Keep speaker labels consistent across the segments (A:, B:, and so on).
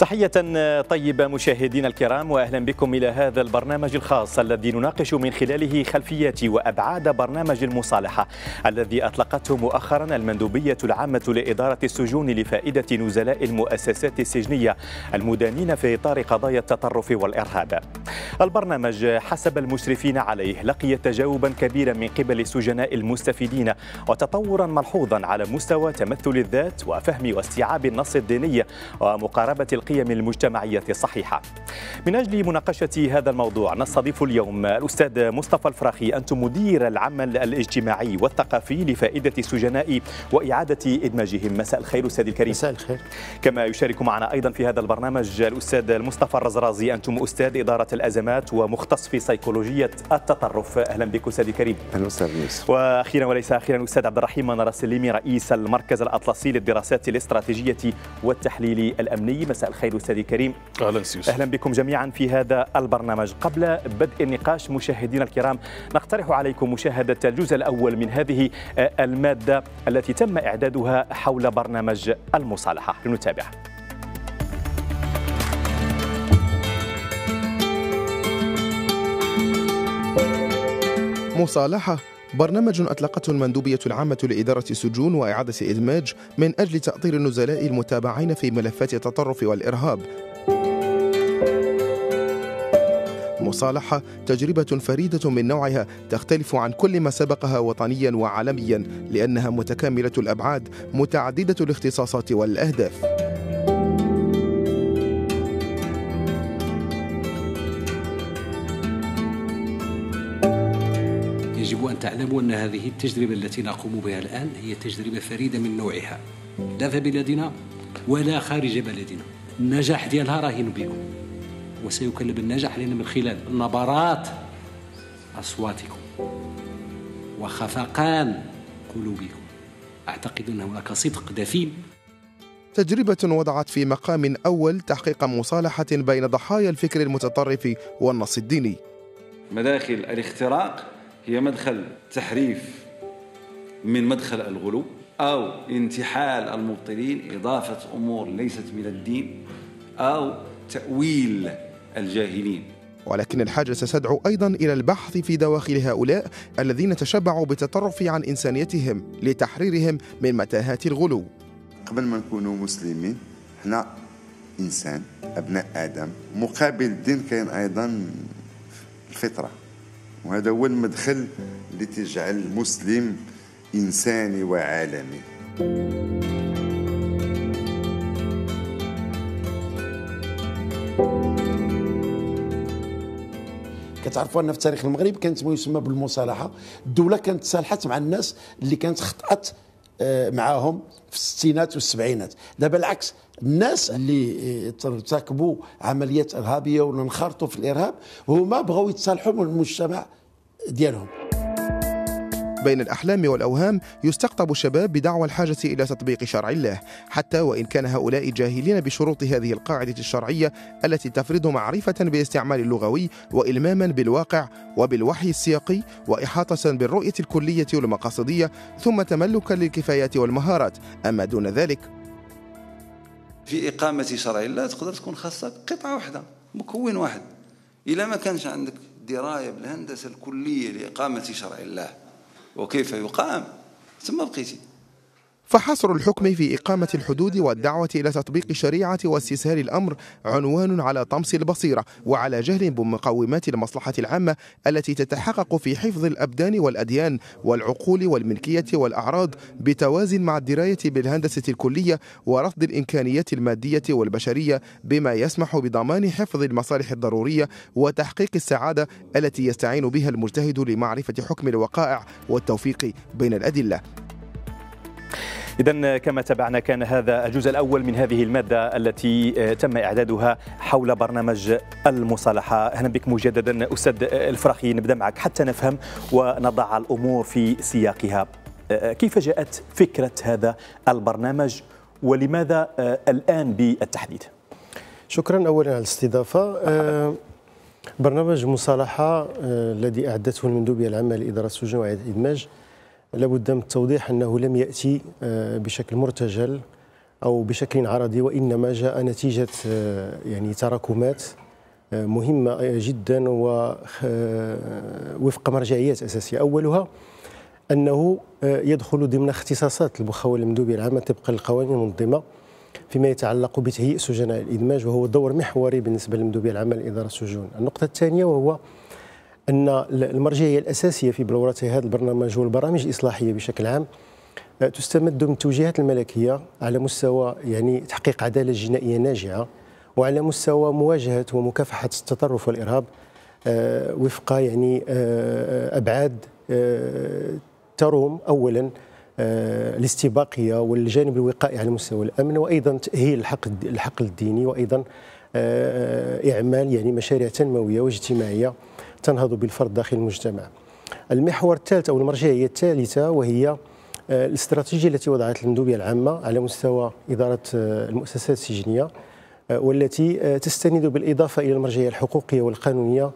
A: It's a تحية طيبة مشاهدينا الكرام وأهلا بكم إلى هذا البرنامج الخاص الذي نناقش من خلاله خلفيات وأبعاد برنامج المصالحة الذي أطلقته مؤخرا المندوبية العامة لإدارة السجون لفائدة نزلاء المؤسسات السجنية المدانين في إطار قضايا التطرف والإرهاب البرنامج حسب المشرفين عليه لقي تجاوبا كبيرا من قبل السجناء المستفيدين وتطورا ملحوظا على مستوى تمثل الذات وفهم واستيعاب النص الديني ومقاربة القيم القيم المجتمعية الصحيحة من أجل مناقشة هذا الموضوع نستضيف اليوم الأستاذ مصطفى الفراخي أنتم مدير العمل الاجتماعي والثقافي لفائدة السجناء وإعادة إدماجهم مساء الخير أستاذ الكريم مساء الخير كما يشارك معنا أيضا في هذا البرنامج الأستاذ المصطفى الرزرازي أنتم أستاذ إدارة الأزمات ومختص في سيكولوجية التطرف أهلا بك أستاذ الكريم أهلا أستاذ وأخيرا وليس أخيرا أستاذ عبد الرحيم منار السليمي رئيس المركز الأطلسي للدراسات الاستراتيجية والتحليل الأمني مساء الخير أستاذي كريم أهلا سيوس أهلا بكم جميعا في هذا البرنامج قبل بدء النقاش مشاهدينا الكرام نقترح عليكم مشاهدة الجزء الأول من هذه آه، المادة التي تم إعدادها حول برنامج المصالحة لنتابع
B: مصالحة برنامج أطلقته المندوبية العامة لإدارة السجون وإعادة إدماج من أجل تأطير النزلاء المتابعين في ملفات التطرف والإرهاب مصالحة تجربة فريدة من نوعها تختلف عن كل ما سبقها وطنيا وعالميا لأنها متكاملة الأبعاد متعددة الاختصاصات والأهداف
C: يجب أن تعلموا أن هذه التجربة التي نقوم بها الآن هي تجربة فريدة من نوعها لا في بلادنا ولا خارج بلدنا النجاح ديالها راهن بكم وسيكلب النجاح لنا من خلال نبرات أصواتكم وخفقان قلوبكم أعتقد أن هناك صدق
B: دفين تجربة وضعت في مقام أول تحقيق مصالحة بين ضحايا الفكر المتطرف والنص الديني
C: مداخل الاختراق هي مدخل تحريف من مدخل الغلو أو انتحال المبطلين إضافة أمور ليست من الدين أو تأويل الجاهلين
B: ولكن الحاجة ستدعو أيضا إلى البحث في دواخل هؤلاء الذين تشبعوا بالتطرف عن إنسانيتهم لتحريرهم من متاهات الغلو
D: قبل ما نكونوا مسلمين احنا إنسان أبناء آدم مقابل الدين كان أيضا الفطرة وهذا هو المدخل اللي تجعل المسلم إنساني وعالمي
E: كتعرفوا ان في تاريخ المغرب كانت ما يسمى بالمصالحه الدوله كانت تصالحت مع الناس اللي كانت خطات معاهم في الستينات والسبعينات دابا العكس الناس اللي آه، ترتكبوا عمليات
B: ارهابيه وانخرطوا في الارهاب هما بغاو يتصالحوا من المجتمع ديالهم بين الأحلام والأوهام يستقطب الشباب بدعوى الحاجة إلى تطبيق شرع الله حتى وإن كان هؤلاء جاهلين بشروط هذه القاعدة الشرعية التي تفرض معرفة باستعمال اللغوي وإلماما بالواقع وبالوحي السياقي وإحاطة بالرؤية الكلية والمقاصدية ثم تملكا للكفايات والمهارات أما دون ذلك
C: في إقامة شرع الله تقدر تكون خاصة قطعة واحدة مكون واحد إلا ما كانش عندك دراية بالهندسة الكلية لإقامة شرع الله وكيف يقام ثم بقيتي
B: فحصر الحكم في إقامة الحدود والدعوة إلى تطبيق الشريعة واستسهال الأمر عنوان على طمس البصيرة وعلى جهل بمقومات المصلحة العامة التي تتحقق في حفظ الأبدان والأديان والعقول والملكية والأعراض بتوازن مع الدراية بالهندسة الكلية ورصد الإمكانيات المادية والبشرية بما يسمح بضمان حفظ المصالح الضرورية وتحقيق السعادة التي يستعين بها المجتهد لمعرفة حكم الوقائع والتوفيق بين الأدلة إذا كما تابعنا
A: كان هذا الجزء الأول من هذه المادة التي آه، تم إعدادها حول برنامج المصالحة أهلا بك مجددا أستاذ آه، الفراخي نبدأ معك حتى نفهم ونضع الأمور في سياقها آه، كيف جاءت فكرة هذا البرنامج ولماذا الآن بالتحديد؟ شكرا أولا على الاستضافة
F: برنامج مصالحة الذي أعدته المندوبية العامة لإدارة السجون وإعادة الإدماج لابد من التوضيح أنه لم يأتي آه، بشكل مرتجل أو بشكل عرضي وإنما جاء نتيجة آه، يعني تراكمات آه، مهمة جدا ووفق مرجعيات أساسية أولها أنه يدخل ضمن اختصاصات المخول المندوبية العامة طبقا للقوانين المنظمة فيما يتعلق بتهيئ سجناء الإدماج وهو دور محوري بالنسبة للمندوبية العامة لإدارة السجون النقطة الثانية وهو ان المرجعيه الاساسيه في بلوره هذا البرنامج والبرامج الاصلاحيه بشكل عام آه، تستمد من التوجيهات الملكيه على مستوى يعني تحقيق عداله جنائيه ناجعه وعلى مستوى مواجهه ومكافحه التطرف والارهاب آه، وفق يعني آه، ابعاد تروم اولا الاستباقيه والجانب الوقائي على مستوى الامن وايضا تاهيل الحق الحقل الديني وايضا اعمال يعني مشاريع تنمويه واجتماعيه تنهض بالفرد داخل المجتمع المحور الثالث أو المرجعية الثالثة وهي آه، الاستراتيجية التي وضعت المندوبية العامة على مستوى إدارة آه، المؤسسات السجنية آه، والتي تستند بالإضافة إلى المرجعية الحقوقية والقانونية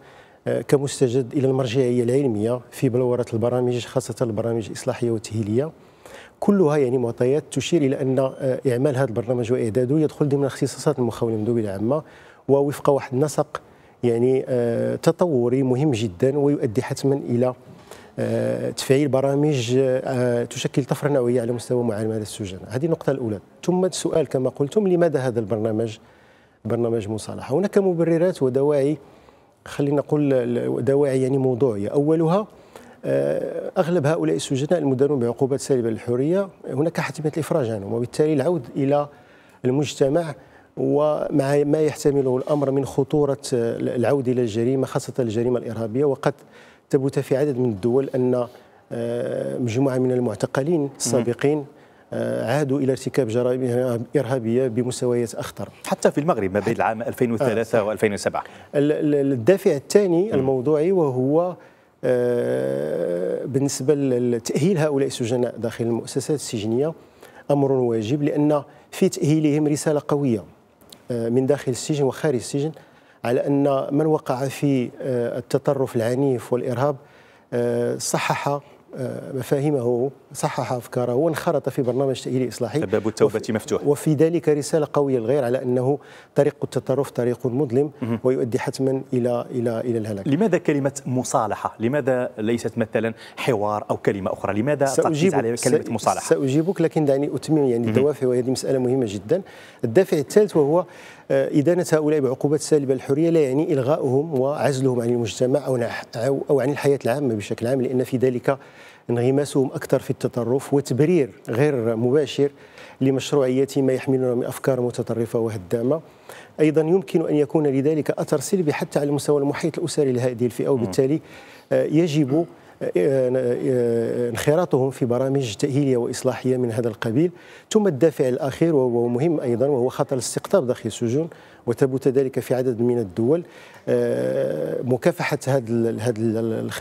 F: كمستجد إلى المرجعية العلمية في بلورة البرامج خاصة البرامج الإصلاحية والتهيلية كلها يعني معطيات تشير إلى أن إعمال هذا البرنامج وإعداده يدخل ضمن اختصاصات المخاولة المندوبية العامة ووفق واحد النسق يعني آه، تطوري مهم جدا ويؤدي حتما الى آه، تفعيل برامج آه، تشكل طفره نوعيه على مستوى معلمات السجناء هذه النقطه الاولى ثم السؤال كما قلتم لماذا هذا البرنامج برنامج مصالحه هناك مبررات ودواعي خلينا نقول دواعي يعني موضوعيه اولها اغلب هؤلاء السجناء المدانون بعقوبات سالبه للحريه هناك حتميه الافراج عنهم وبالتالي العود الى المجتمع ومع ما يحتمله الأمر من خطورة العودة إلى الجريمة خاصة الجريمة الإرهابية وقد ثبت في عدد من الدول أن آه، مجموعة من المعتقلين السابقين آه، عادوا الى ارتكاب جرائم ارهابيه بمستويات اخطر
A: حتى في المغرب ما بين العام 2003 آه و2007
F: الدافع الثاني الموضوعي وهو آه، بالنسبه لتاهيل هؤلاء السجناء داخل المؤسسات السجنيه امر واجب لان في تاهيلهم رساله قويه آه، من داخل السجن وخارج السجن على أن من وقع في آه، التطرف العنيف والإرهاب آه، صحح آه، مفاهيمه صحح أفكاره وانخرط في برنامج تأهيلي إصلاحي
A: باب التوبة مفتوح
F: وفي ذلك رسالة قوية للغير على أنه طريق التطرف طريق مظلم ويؤدي حتما إلى إلى إلى الهلاك
A: لماذا كلمة مصالحة؟ لماذا ليست مثلا حوار أو كلمة أخرى؟ لماذا تركز على كلمة مصالحة؟
F: سأجيبك لكن دعني أتمم يعني الدوافع وهذه مسألة مهمة جدا الدافع الثالث وهو آه، إدانة هؤلاء بعقوبات سالبة للحرية لا يعني إلغاؤهم وعزلهم عن المجتمع أو أو عن الحياة العامة بشكل عام لأن في ذلك انغماسهم أكثر في التطرف وتبرير غير مباشر لمشروعية ما يحملون من أفكار متطرفة وهدامة أيضا يمكن أن يكون لذلك أثر سلبي حتى على مستوى المحيط الأسري لهذه الفئة وبالتالي آه، يجب انخراطهم في برامج تأهيلية وإصلاحية من هذا القبيل ثم الدافع الأخير وهو مهم أيضا وهو خطر الاستقطاب داخل السجون وتبوت ذلك في عدد من الدول آه، مكافحة هذا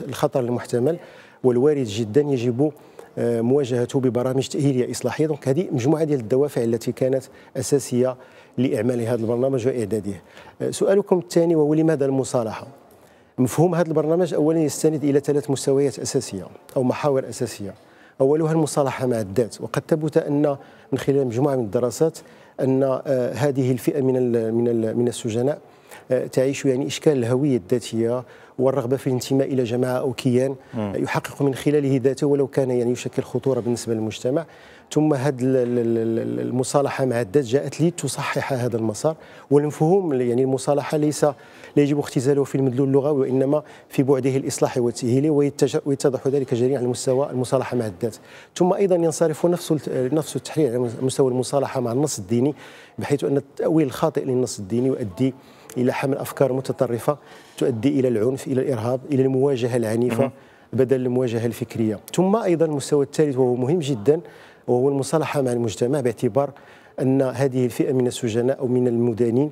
F: الخطر المحتمل والوارد جدا يجب آه، مواجهته ببرامج تأهيلية إصلاحية دونك هذه مجموعة ديال الدوافع التي كانت أساسية لإعمال هذا البرنامج وإعداده آه، سؤالكم الثاني وهو لماذا المصالحة مفهوم هذا البرنامج اولا يستند الى ثلاث مستويات اساسيه او محاور اساسيه اولها المصالحه مع الذات وقد ثبت ان من خلال مجموعه من الدراسات ان آه، هذه الفئه من من من السجناء آه، تعيش يعني اشكال الهويه الذاتيه والرغبه في الانتماء الى جماعه او كيان يحقق من خلاله ذاته ولو كان يعني يشكل خطوره بالنسبه للمجتمع ثم هذه المصالحه مع الذات جاءت لتصحح هذا المسار والمفهوم يعني المصالحه ليس لا يجب اختزاله في المدلول اللغوي وانما في بعده الاصلاحي والتاهيلي ويتضح ذلك جريا على مستوى المصالحه مع الذات ثم ايضا ينصرف نفس نفس التحليل على مستوى المصالحه مع النص الديني بحيث ان التاويل الخاطئ للنص الديني يؤدي الى حمل افكار متطرفه تؤدي الى العنف الى الارهاب الى المواجهه العنيفه بدل المواجهه الفكريه ثم ايضا المستوى الثالث وهو مهم جدا وهو المصالحه مع المجتمع باعتبار ان هذه الفئه من السجناء او من المدانين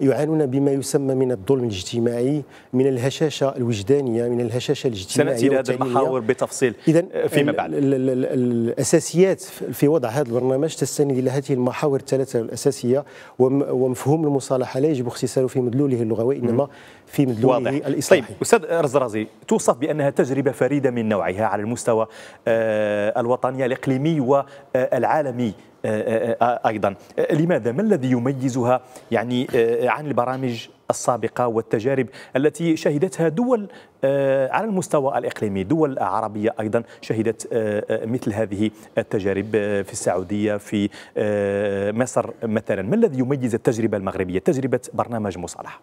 F: يعانون بما يسمى من الظلم الاجتماعي من الهشاشه الوجدانيه من الهشاشه الاجتماعيه سناتي هذه المحاور
A: بتفصيل إذن فيما بعد
F: الاساسيات في وضع هذا البرنامج تستند الى هذه المحاور الثلاثه الاساسيه ومفهوم المصالحه لا يجب اختصاره في مدلوله اللغوي
A: انما في مدلوله واضح. طيب، الاصلاحي طيب استاذ رزرازي توصف بانها تجربه فريده من نوعها على المستوى آه، الوطني الاقليمي والعالمي آه، آه، آه، ايضا لماذا ما الذي يميزها يعني عن البرامج السابقه والتجارب التي شهدتها دول على المستوى الاقليمي دول عربيه ايضا شهدت مثل هذه التجارب في السعوديه في مصر مثلا ما الذي يميز التجربه المغربيه تجربه برنامج مصالحه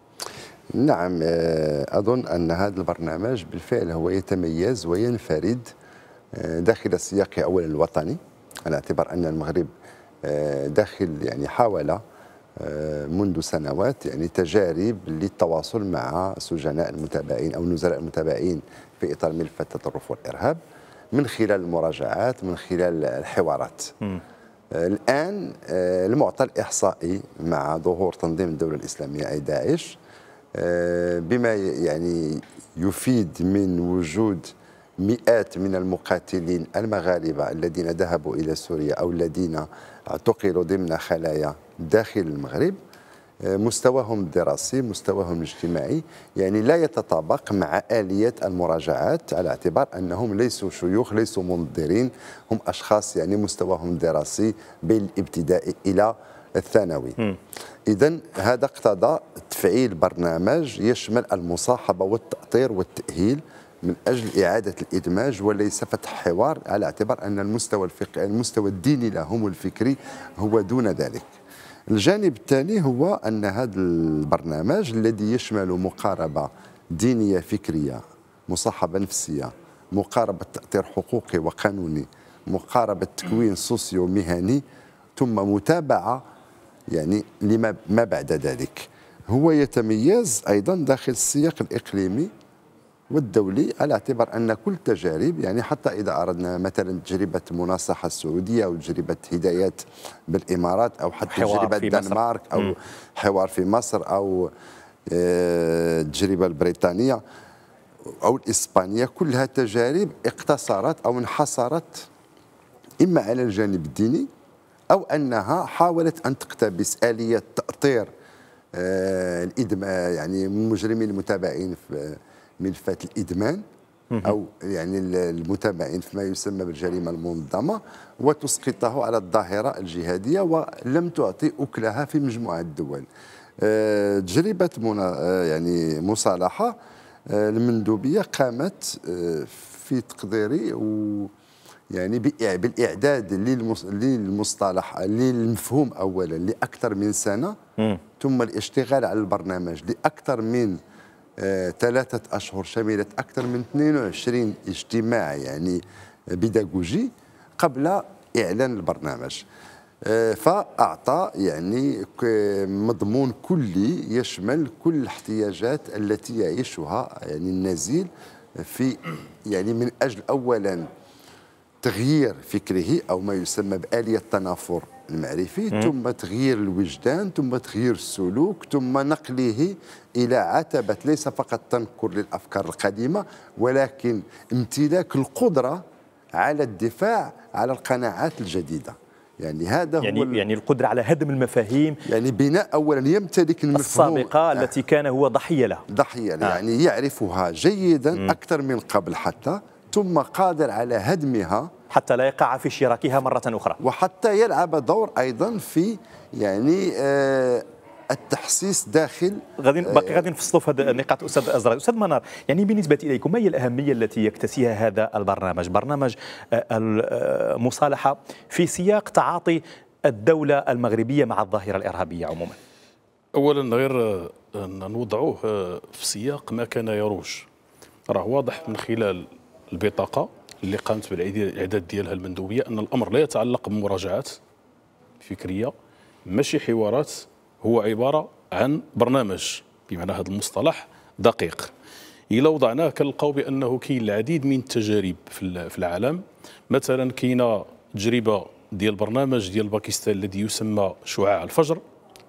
D: نعم اظن ان هذا البرنامج بالفعل هو يتميز وينفرد داخل السياق اولا الوطني على اعتبار ان المغرب آه، داخل يعني حاول آه، منذ سنوات يعني تجارب للتواصل مع سجناء المتابعين او النزلاء المتابعين في اطار ملف التطرف والارهاب من خلال المراجعات من خلال الحوارات م. آه، الان المعطى الاحصائي مع ظهور تنظيم الدوله الاسلاميه اي داعش بما يعني يفيد من وجود مئات من المقاتلين المغاربة الذين ذهبوا إلى سوريا أو الذين اعتقلوا ضمن خلايا داخل المغرب آه، مستواهم الدراسي مستواهم الاجتماعي يعني لا يتطابق مع آلية المراجعات على اعتبار أنهم ليسوا شيوخ ليسوا منظرين هم أشخاص يعني مستواهم الدراسي بالابتدائي إلى الثانوي إذا هذا اقتضى تفعيل برنامج يشمل المصاحبة والتأطير والتأهيل من اجل اعاده الادماج وليس فتح حوار على اعتبار ان المستوى الفقهي المستوى الديني لهم الفكري هو دون ذلك. الجانب الثاني هو ان هذا البرنامج الذي يشمل مقاربه دينيه فكريه مصاحبه نفسيه مقاربه تاطير حقوقي وقانوني مقاربه تكوين سوسيو مهني ثم متابعه يعني لما ما بعد ذلك هو يتميز ايضا داخل السياق الاقليمي والدولي على اعتبار ان كل التجارب يعني حتى اذا اردنا مثلا تجربه المناصحه السعوديه او تجربه هدايات بالامارات او حتى تجربه الدنمارك او حوار في مصر او التجربه آه، البريطانيه او الاسبانيه كلها تجارب اقتصرت او انحصرت اما على الجانب الديني او انها حاولت ان تقتبس اليه تاطير آه، الادمان يعني المجرمين المتابعين في ملفات الادمان او يعني المتابعين فيما يسمى بالجريمه المنظمه وتسقطه على الظاهره الجهاديه ولم تعطي اكلها في مجموعه الدول آه، تجربه آه، يعني مصالحه آه، المندوبيه قامت في تقديري و يعني بالاعداد للمصطلح للمفهوم اولا لاكثر من سنه ثم الاشتغال على البرنامج لاكثر من ثلاثة أشهر شملت أكثر من 22 اجتماع يعني بيداغوجي قبل إعلان البرنامج فأعطى يعني مضمون كلي يشمل كل الاحتياجات التي يعيشها يعني النزيل في يعني من أجل أولاً تغيير فكره أو ما يسمى بآلية التنافر المعرفي مم. ثم تغيير الوجدان ثم تغيير السلوك ثم نقله إلى عتبة ليس فقط تنكر للأفكار القديمة ولكن امتلاك القدرة على الدفاع على القناعات الجديدة يعني هذا يعني هو يعني القدره على هدم المفاهيم يعني بناء اولا يمتلك المفهوم السابقه التي كان هو ضحيه لها ضحيه آه. يعني يعرفها جيدا مم. اكثر من قبل حتى ثم قادر على هدمها حتى لا يقع في شراكها مرة أخرى وحتى يلعب دور أيضا في يعني آه التحسيس داخل غادي آه، باقي غادي نفصلوا
A: في هذه النقاط استاذ ازرق استاذ منار يعني بالنسبه اليكم ما هي الاهميه التي يكتسيها هذا البرنامج برنامج آه، المصالحه آه، في سياق تعاطي الدوله المغربيه مع الظاهره الارهابيه عموما
G: اولا غير نوضعوه في سياق ما كان يروج راه واضح من خلال البطاقه اللي قامت بالاعداد ديالها المندوبيه ان الامر لا يتعلق بمراجعات فكريه ماشي حوارات هو عباره عن برنامج بمعنى هذا المصطلح دقيق الى وضعناه كنلقاو بانه كاين العديد من التجارب في العالم مثلا كاينه تجربه ديال برنامج ديال باكستان الذي يسمى شعاع الفجر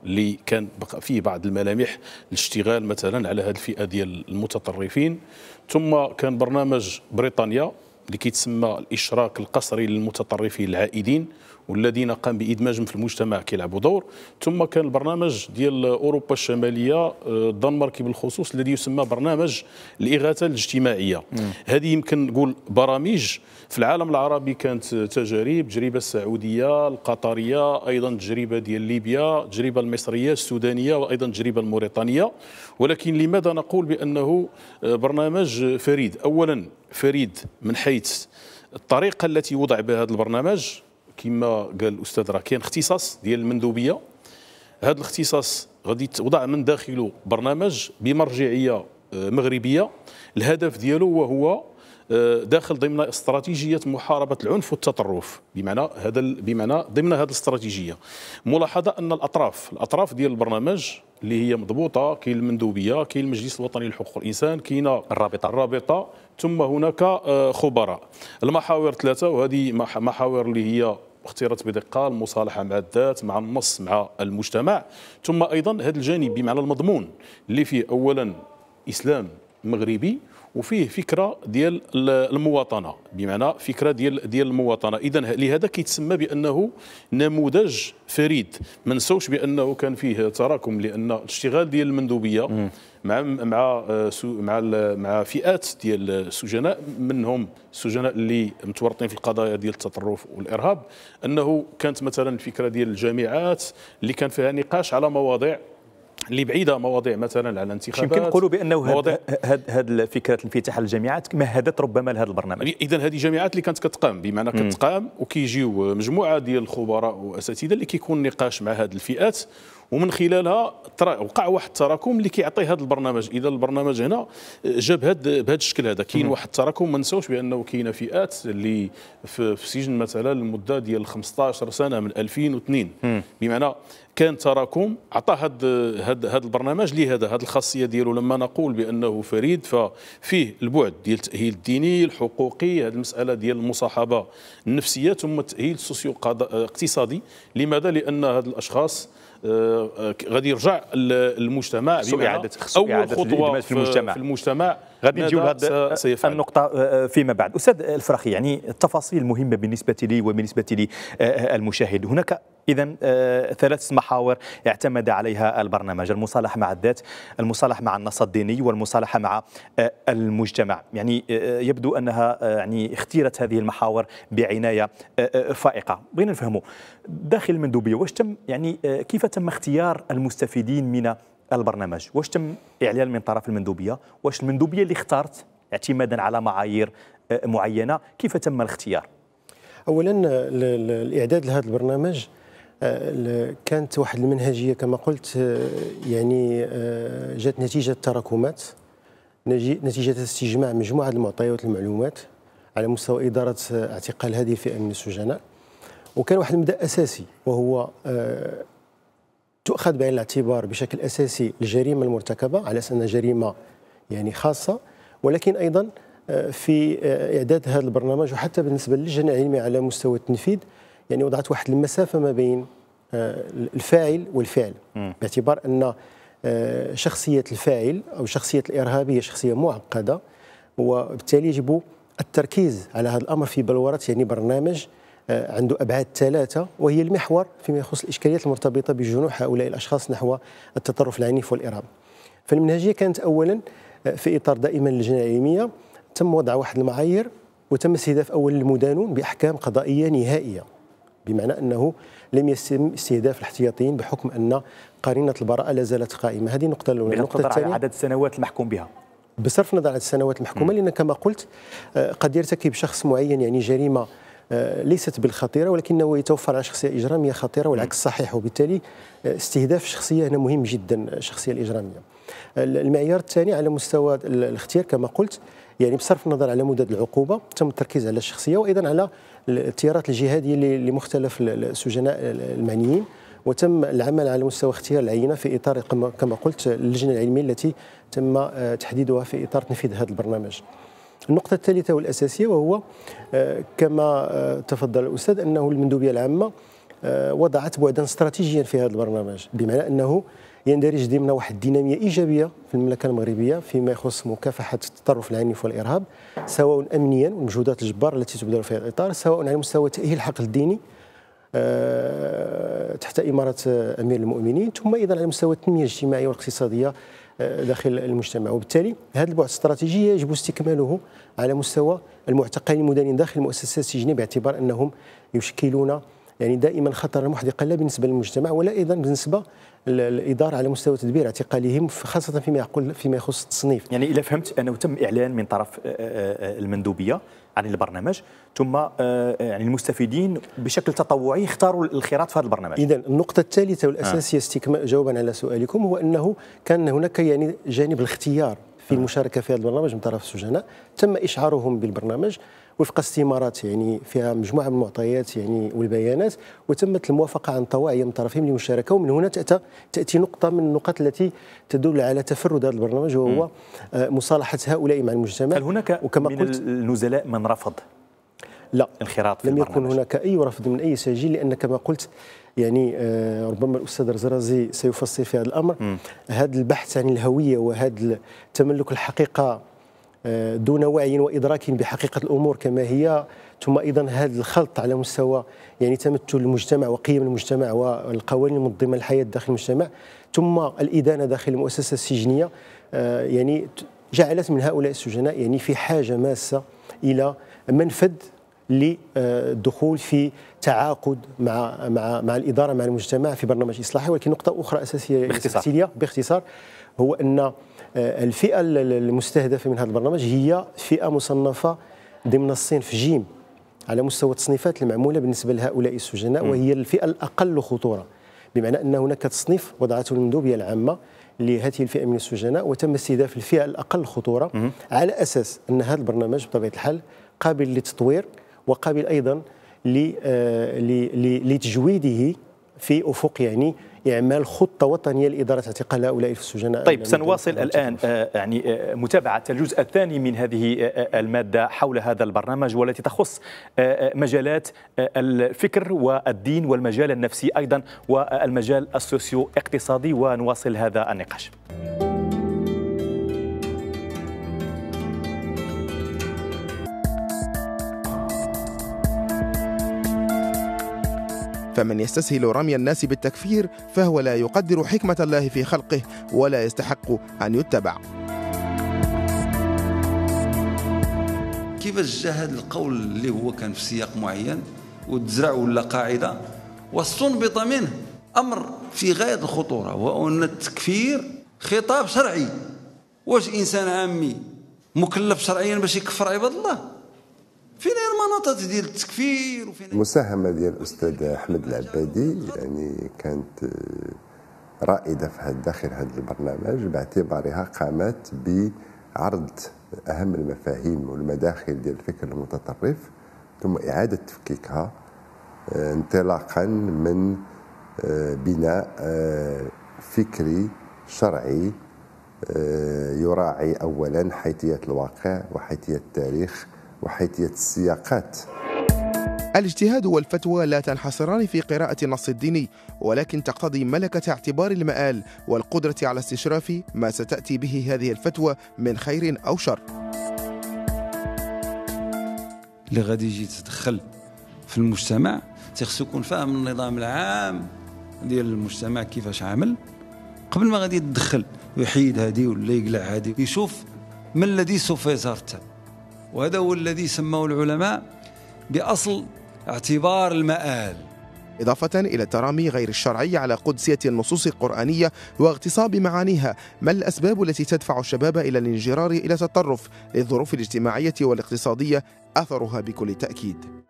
G: اللي كان فيه بعض الملامح الاشتغال مثلا على هذه الفئه ديال المتطرفين ثم كان برنامج بريطانيا اللي كيتسمى الاشراك القسري للمتطرفين العائدين والذين قام بادماجهم في المجتمع كيلعبوا دور ثم كان البرنامج ديال اوروبا الشماليه آه، الدنماركي بالخصوص الذي يسمى برنامج الاغاثه الاجتماعيه هذه يمكن نقول برامج في العالم العربي كانت تجارب تجربه السعوديه القطريه ايضا تجربه ديال ليبيا تجربه المصريه السودانيه وايضا تجربه الموريتانيه ولكن لماذا نقول بانه آه، برنامج فريد اولا فريد من حيث الطريقه التي وضع بها هذا البرنامج كما قال الاستاذ راه كاين اختصاص ديال المندوبيه هذا الاختصاص غادي وضع من داخله برنامج بمرجعيه آه، مغربيه الهدف ديالو وهو آه، داخل ضمن استراتيجيه محاربه العنف والتطرف بمعنى هذا بمعنى ضمن هذه الاستراتيجيه ملاحظه ان الاطراف الاطراف ديال البرنامج اللي هي مضبوطه كاين المندوبيه كاين المجلس الوطني لحقوق الانسان كاين الرابطه الرابطه ثم هناك آه، خبراء المحاور ثلاثه وهذه محاور اللي هي اختيرت بدقه المصالحه مع الذات مع النص مع المجتمع ثم ايضا هذا الجانب بمعنى المضمون اللي فيه اولا اسلام مغربي وفيه فكره ديال المواطنه بمعنى فكره ديال ديال المواطنه اذا لهذا كيتسمى بانه نموذج فريد ما نساوش بانه كان فيه تراكم لان الاشتغال ديال المندوبيه مع مع مع مع فئات ديال السجناء منهم السجناء اللي متورطين في القضايا ديال التطرف والارهاب انه كانت مثلا الفكره ديال الجامعات اللي كان فيها نقاش على مواضيع اللي بعيده مواضيع مثلا على انتخابات يمكن نقولوا
A: بانه هذه هاد فكره انفتاح الجامعات مهدت ربما لهذا البرنامج
G: يعني اذا هذه جامعات اللي كانت كتقام بمعنى كتقام وكيجيو مجموعه ديال الخبراء واساتذه اللي كيكون نقاش مع هذه الفئات ومن خلالها وقع واحد التراكم اللي كيعطي هذا البرنامج اذا البرنامج هنا جاب هذا بهذا الشكل هذا كاين واحد التراكم ما نساوش بانه كاينه فئات اللي في, في سجن مثلا لمده ديال 15 سنه من 2002 مم. بمعنى كان تراكم عطى هذا هاد هذا البرنامج لهذا هذه الخاصيه ديالو لما نقول بانه فريد ففيه البعد ديال التاهيل الديني الحقوقي هذه المساله ديال المصاحبه النفسيه ثم التاهيل السوسيو اقتصادي لماذا لان هاد الاشخاص آه، آه، غادي يرجع المجتمع بمعنى اول خطوه في المجتمع, في
A: المجتمع غادي نجيو لهذا النقطه آه، آه، فيما بعد استاذ الفراخي يعني التفاصيل مهمه بالنسبه لي وبالنسبه لي آه، المشاهد هناك اذا ثلاث محاور اعتمد عليها البرنامج المصالحه مع الذات المصالحه مع النص الديني والمصالحه مع المجتمع يعني يبدو انها يعني اختيرت هذه المحاور بعنايه فائقه بغينا نفهموا داخل المندوبيه واش تم يعني كيف تم اختيار المستفيدين من البرنامج واش تم اعلان من طرف المندوبيه واش المندوبيه اللي اختارت اعتمادا على معايير آه، معينه كيف تم الاختيار
F: اولا الاعداد لهذا البرنامج آه، كانت واحد المنهجيه كما قلت آه، يعني جات نتيجه تراكمات نتيجه استجماع مجموعه المعطيات والمعلومات على مستوى اداره اعتقال هذه الفئه من السجناء وكان واحد المبدا اساسي وهو تؤخذ بعين الاعتبار بشكل اساسي الجريمه المرتكبه على انها جريمه يعني خاصه ولكن ايضا آه، في آه، اعداد هذا البرنامج وحتى بالنسبه للجنه العلميه على مستوى التنفيذ يعني وضعت واحد المسافه ما بين آه، الفاعل والفعل باعتبار ان شخصيه الفاعل او شخصيه هي شخصيه معقده وبالتالي يجب التركيز على هذا الامر في بلوره يعني برنامج آه، عنده أبعاد ثلاثة وهي المحور فيما يخص الإشكاليات المرتبطة بجنوح هؤلاء الأشخاص نحو التطرف العنيف والإرهاب فالمنهجية كانت أولا آه، في إطار دائما اللجنة العلمية تم وضع واحد المعايير وتم استهداف أولا المدانون بأحكام قضائية نهائية بمعنى أنه لم يتم استهداف الاحتياطيين بحكم أن قرينة البراءة لا زالت قائمة هذه النقطة الأولى النقطة الثانية عدد
A: السنوات المحكوم بها
F: بصرف النظر عن السنوات المحكومة لأن كما قلت آه، قد يرتكب شخص معين يعني جريمة آه، ليست بالخطيره ولكنه يتوفر على شخصيه اجراميه خطيره والعكس صحيح وبالتالي آه، استهداف الشخصيه هنا مهم جدا الشخصيه آه، الاجراميه المعيار الثاني على مستوى الاختيار كما قلت يعني بصرف النظر على مدد العقوبه تم التركيز على الشخصيه وايضا على التيارات الجهاديه لمختلف السجناء المعنيين وتم العمل على مستوى اختيار العينه في اطار كما قلت اللجنه العلميه التي تم تحديدها في اطار تنفيذ هذا البرنامج. النقطة الثالثة والأساسية وهو آه، كما آه، تفضل الأستاذ أنه المندوبية العامة آه، وضعت بعدا استراتيجيا في هذا البرنامج بمعنى أنه يندرج ضمن واحد الدينامية إيجابية في المملكة المغربية فيما يخص مكافحة التطرف العنيف والإرهاب سواء أمنيا والمجهودات الجبار التي تبذل في هذا الإطار سواء على مستوى تأهيل الحقل الديني تحت إمارة أمير المؤمنين ثم أيضا على مستوى التنمية الاجتماعية والاقتصادية داخل المجتمع وبالتالي هذا البعد الاستراتيجي يجب استكماله على مستوى المعتقلين المدانين داخل المؤسسات السجنية باعتبار أنهم يشكلون يعني دائما خطرا محدقا لا بالنسبه للمجتمع ولا ايضا بالنسبه للاداره على مستوى تدبير اعتقالهم خاصه فيما يقول فيما
A: يخص التصنيف. يعني اذا فهمت انه تم اعلان من طرف آه، آه، آه، المندوبيه عن البرنامج ثم آه، آه، يعني المستفيدين بشكل تطوعي اختاروا الخيارات في هذا البرنامج اذا النقطه
F: الثالثه والاساسيه آه. جوابا على سؤالكم هو انه كان هناك يعني جانب الاختيار في آه. المشاركه في هذا البرنامج من طرف السجناء تم اشعارهم بالبرنامج وفق استمارات يعني فيها مجموعه من المعطيات يعني والبيانات وتمت الموافقه عن طواعية من طرفين للمشاركه ومن هنا تاتى تاتي نقطه من النقاط التي تدل على تفرد هذا البرنامج وهو مصالحه هؤلاء مع المجتمع هل هناك وكما من قلت
A: النزلاء من رفض لا انخراط
F: في لم يكن البرنامج. هناك اي رفض من اي سجل لان كما قلت يعني آه، ربما الاستاذ رزرازي سيفصل في هذا الامر هذا البحث عن الهويه وهذا تملك الحقيقه آه، دون وعي وادراك بحقيقه الامور كما هي ثم ايضا هذا الخلط على مستوى يعني تمثل المجتمع وقيم المجتمع والقوانين المنظمه للحياه داخل المجتمع ثم الادانه داخل المؤسسه السجنيه آه، يعني جعلت من هؤلاء السجناء يعني في حاجه ماسه الى منفذ للدخول في تعاقد مع مع مع الاداره مع المجتمع في برنامج اصلاحي ولكن نقطه اخرى اساسيه باختصار, باختصار هو ان آه، الفئه المستهدفه من هذا البرنامج هي فئه مصنفه ضمن الصنف جيم على مستوى التصنيفات المعموله بالنسبه لهؤلاء السجناء وهي الفئه الاقل خطوره بمعنى ان هناك تصنيف وضعته المندوبيه العامه لهذه الفئه من السجناء وتم استهداف الفئه الاقل خطوره مم. على اساس ان هذا البرنامج بطبيعه الحال قابل للتطوير وقابل ايضا آه، لتجويده في افق يعني إعمال خطة وطنية لإدارة اعتقال هؤلاء السجناء طيب سنواصل الآن
A: آه، يعني آه، متابعة الجزء الثاني من هذه آه، المادة حول هذا البرنامج والتي تخص مجالات الفكر والدين والمجال النفسي أيضا والمجال السوسيو اقتصادي ونواصل هذا النقاش
B: فمن يستسهل رمي الناس بالتكفير فهو لا يقدر حكمة الله في خلقه ولا يستحق أن يتبع
C: كيفاش جاء هذا القول اللي هو كان في سياق معين وتزرع ولا قاعدة واستنبط منه أمر في غاية الخطورة وأن التكفير خطاب شرعي واش إنسان عامي مكلف شرعيا باش يكفر عباد الله فين المناطق ديال التكفير
D: وفين المساهمه ديال الاستاذ احمد العبادي يعني كانت رائده في داخل هذا البرنامج باعتبارها قامت بعرض اهم المفاهيم والمداخل ديال الفكر المتطرف ثم اعاده تفكيكها آه، انطلاقا من آه، بناء آه، فكري شرعي يراعي اولا حيثيه الواقع وحيثيه التاريخ وحيثية السياقات
B: الاجتهاد والفتوى لا تنحصران في قراءة النص الديني ولكن تقتضي ملكة اعتبار المآل والقدرة على استشراف ما ستأتي به هذه الفتوى من خير أو شر
C: اللي غادي يجي تدخل
B: في المجتمع
C: تيخصو يكون فاهم النظام العام ديال المجتمع كيفاش عامل قبل ما غادي يتدخل ويحيد هادي ولا يقلع هادي يشوف ما الذي سوف يترتب وهذا هو الذي سموه العلماء
B: بأصل اعتبار المآل إضافة إلى الترامي غير الشرعي على قدسية النصوص القرآنية واغتصاب معانيها ما الأسباب التي تدفع الشباب إلى الانجرار إلى التطرف للظروف الاجتماعية والاقتصادية أثرها بكل تأكيد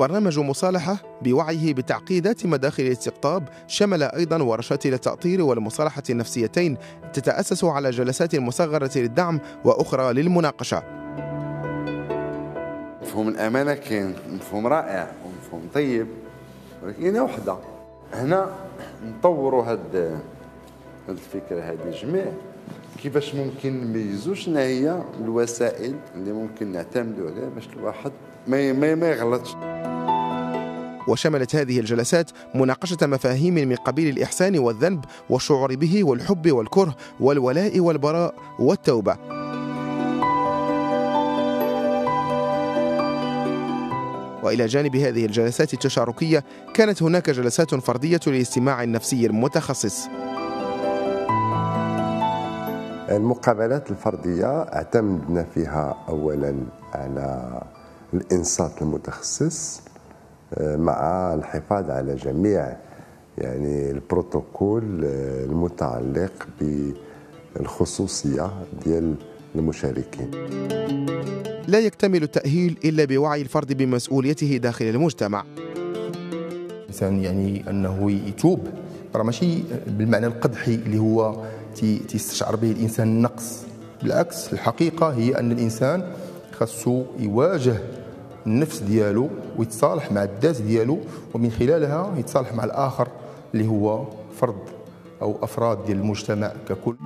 B: برنامج مصالحة بوعيه بتعقيدات مداخل الاستقطاب شمل أيضا ورشات للتأطير والمصالحة النفسيتين تتأسس على جلسات مصغرة للدعم وأخرى للمناقشة
D: مفهوم الأمانة كان مفهوم رائع ومفهوم طيب ولكن وحدة هنا نطوروا هاد الفكرة هذه جميع كيفاش ممكن نميزوا شنو هي الوسائل اللي ممكن نعتمدوا عليها باش الواحد ما ما يغلطش
B: وشملت هذه الجلسات مناقشة مفاهيم من قبيل الإحسان والذنب والشعور به والحب والكره والولاء والبراء والتوبة والى جانب هذه الجلسات التشاركيه كانت هناك جلسات فرديه للاستماع النفسي المتخصص
D: المقابلات الفرديه اعتمدنا فيها اولا على الانصات المتخصص مع الحفاظ على جميع يعني البروتوكول آه، المتعلق بالخصوصيه ديال المشاركين
B: لا يكتمل التاهيل الا بوعي الفرد بمسؤوليته داخل المجتمع الانسان يعني انه يتوب راه ماشي بالمعنى القدحي اللي هو تيستشعر به الانسان النقص بالعكس الحقيقه هي ان الانسان خاصو يواجه النفس ديالو ويتصالح مع الذات ديالو ومن خلالها يتصالح مع الاخر اللي هو فرد او افراد ديال المجتمع ككل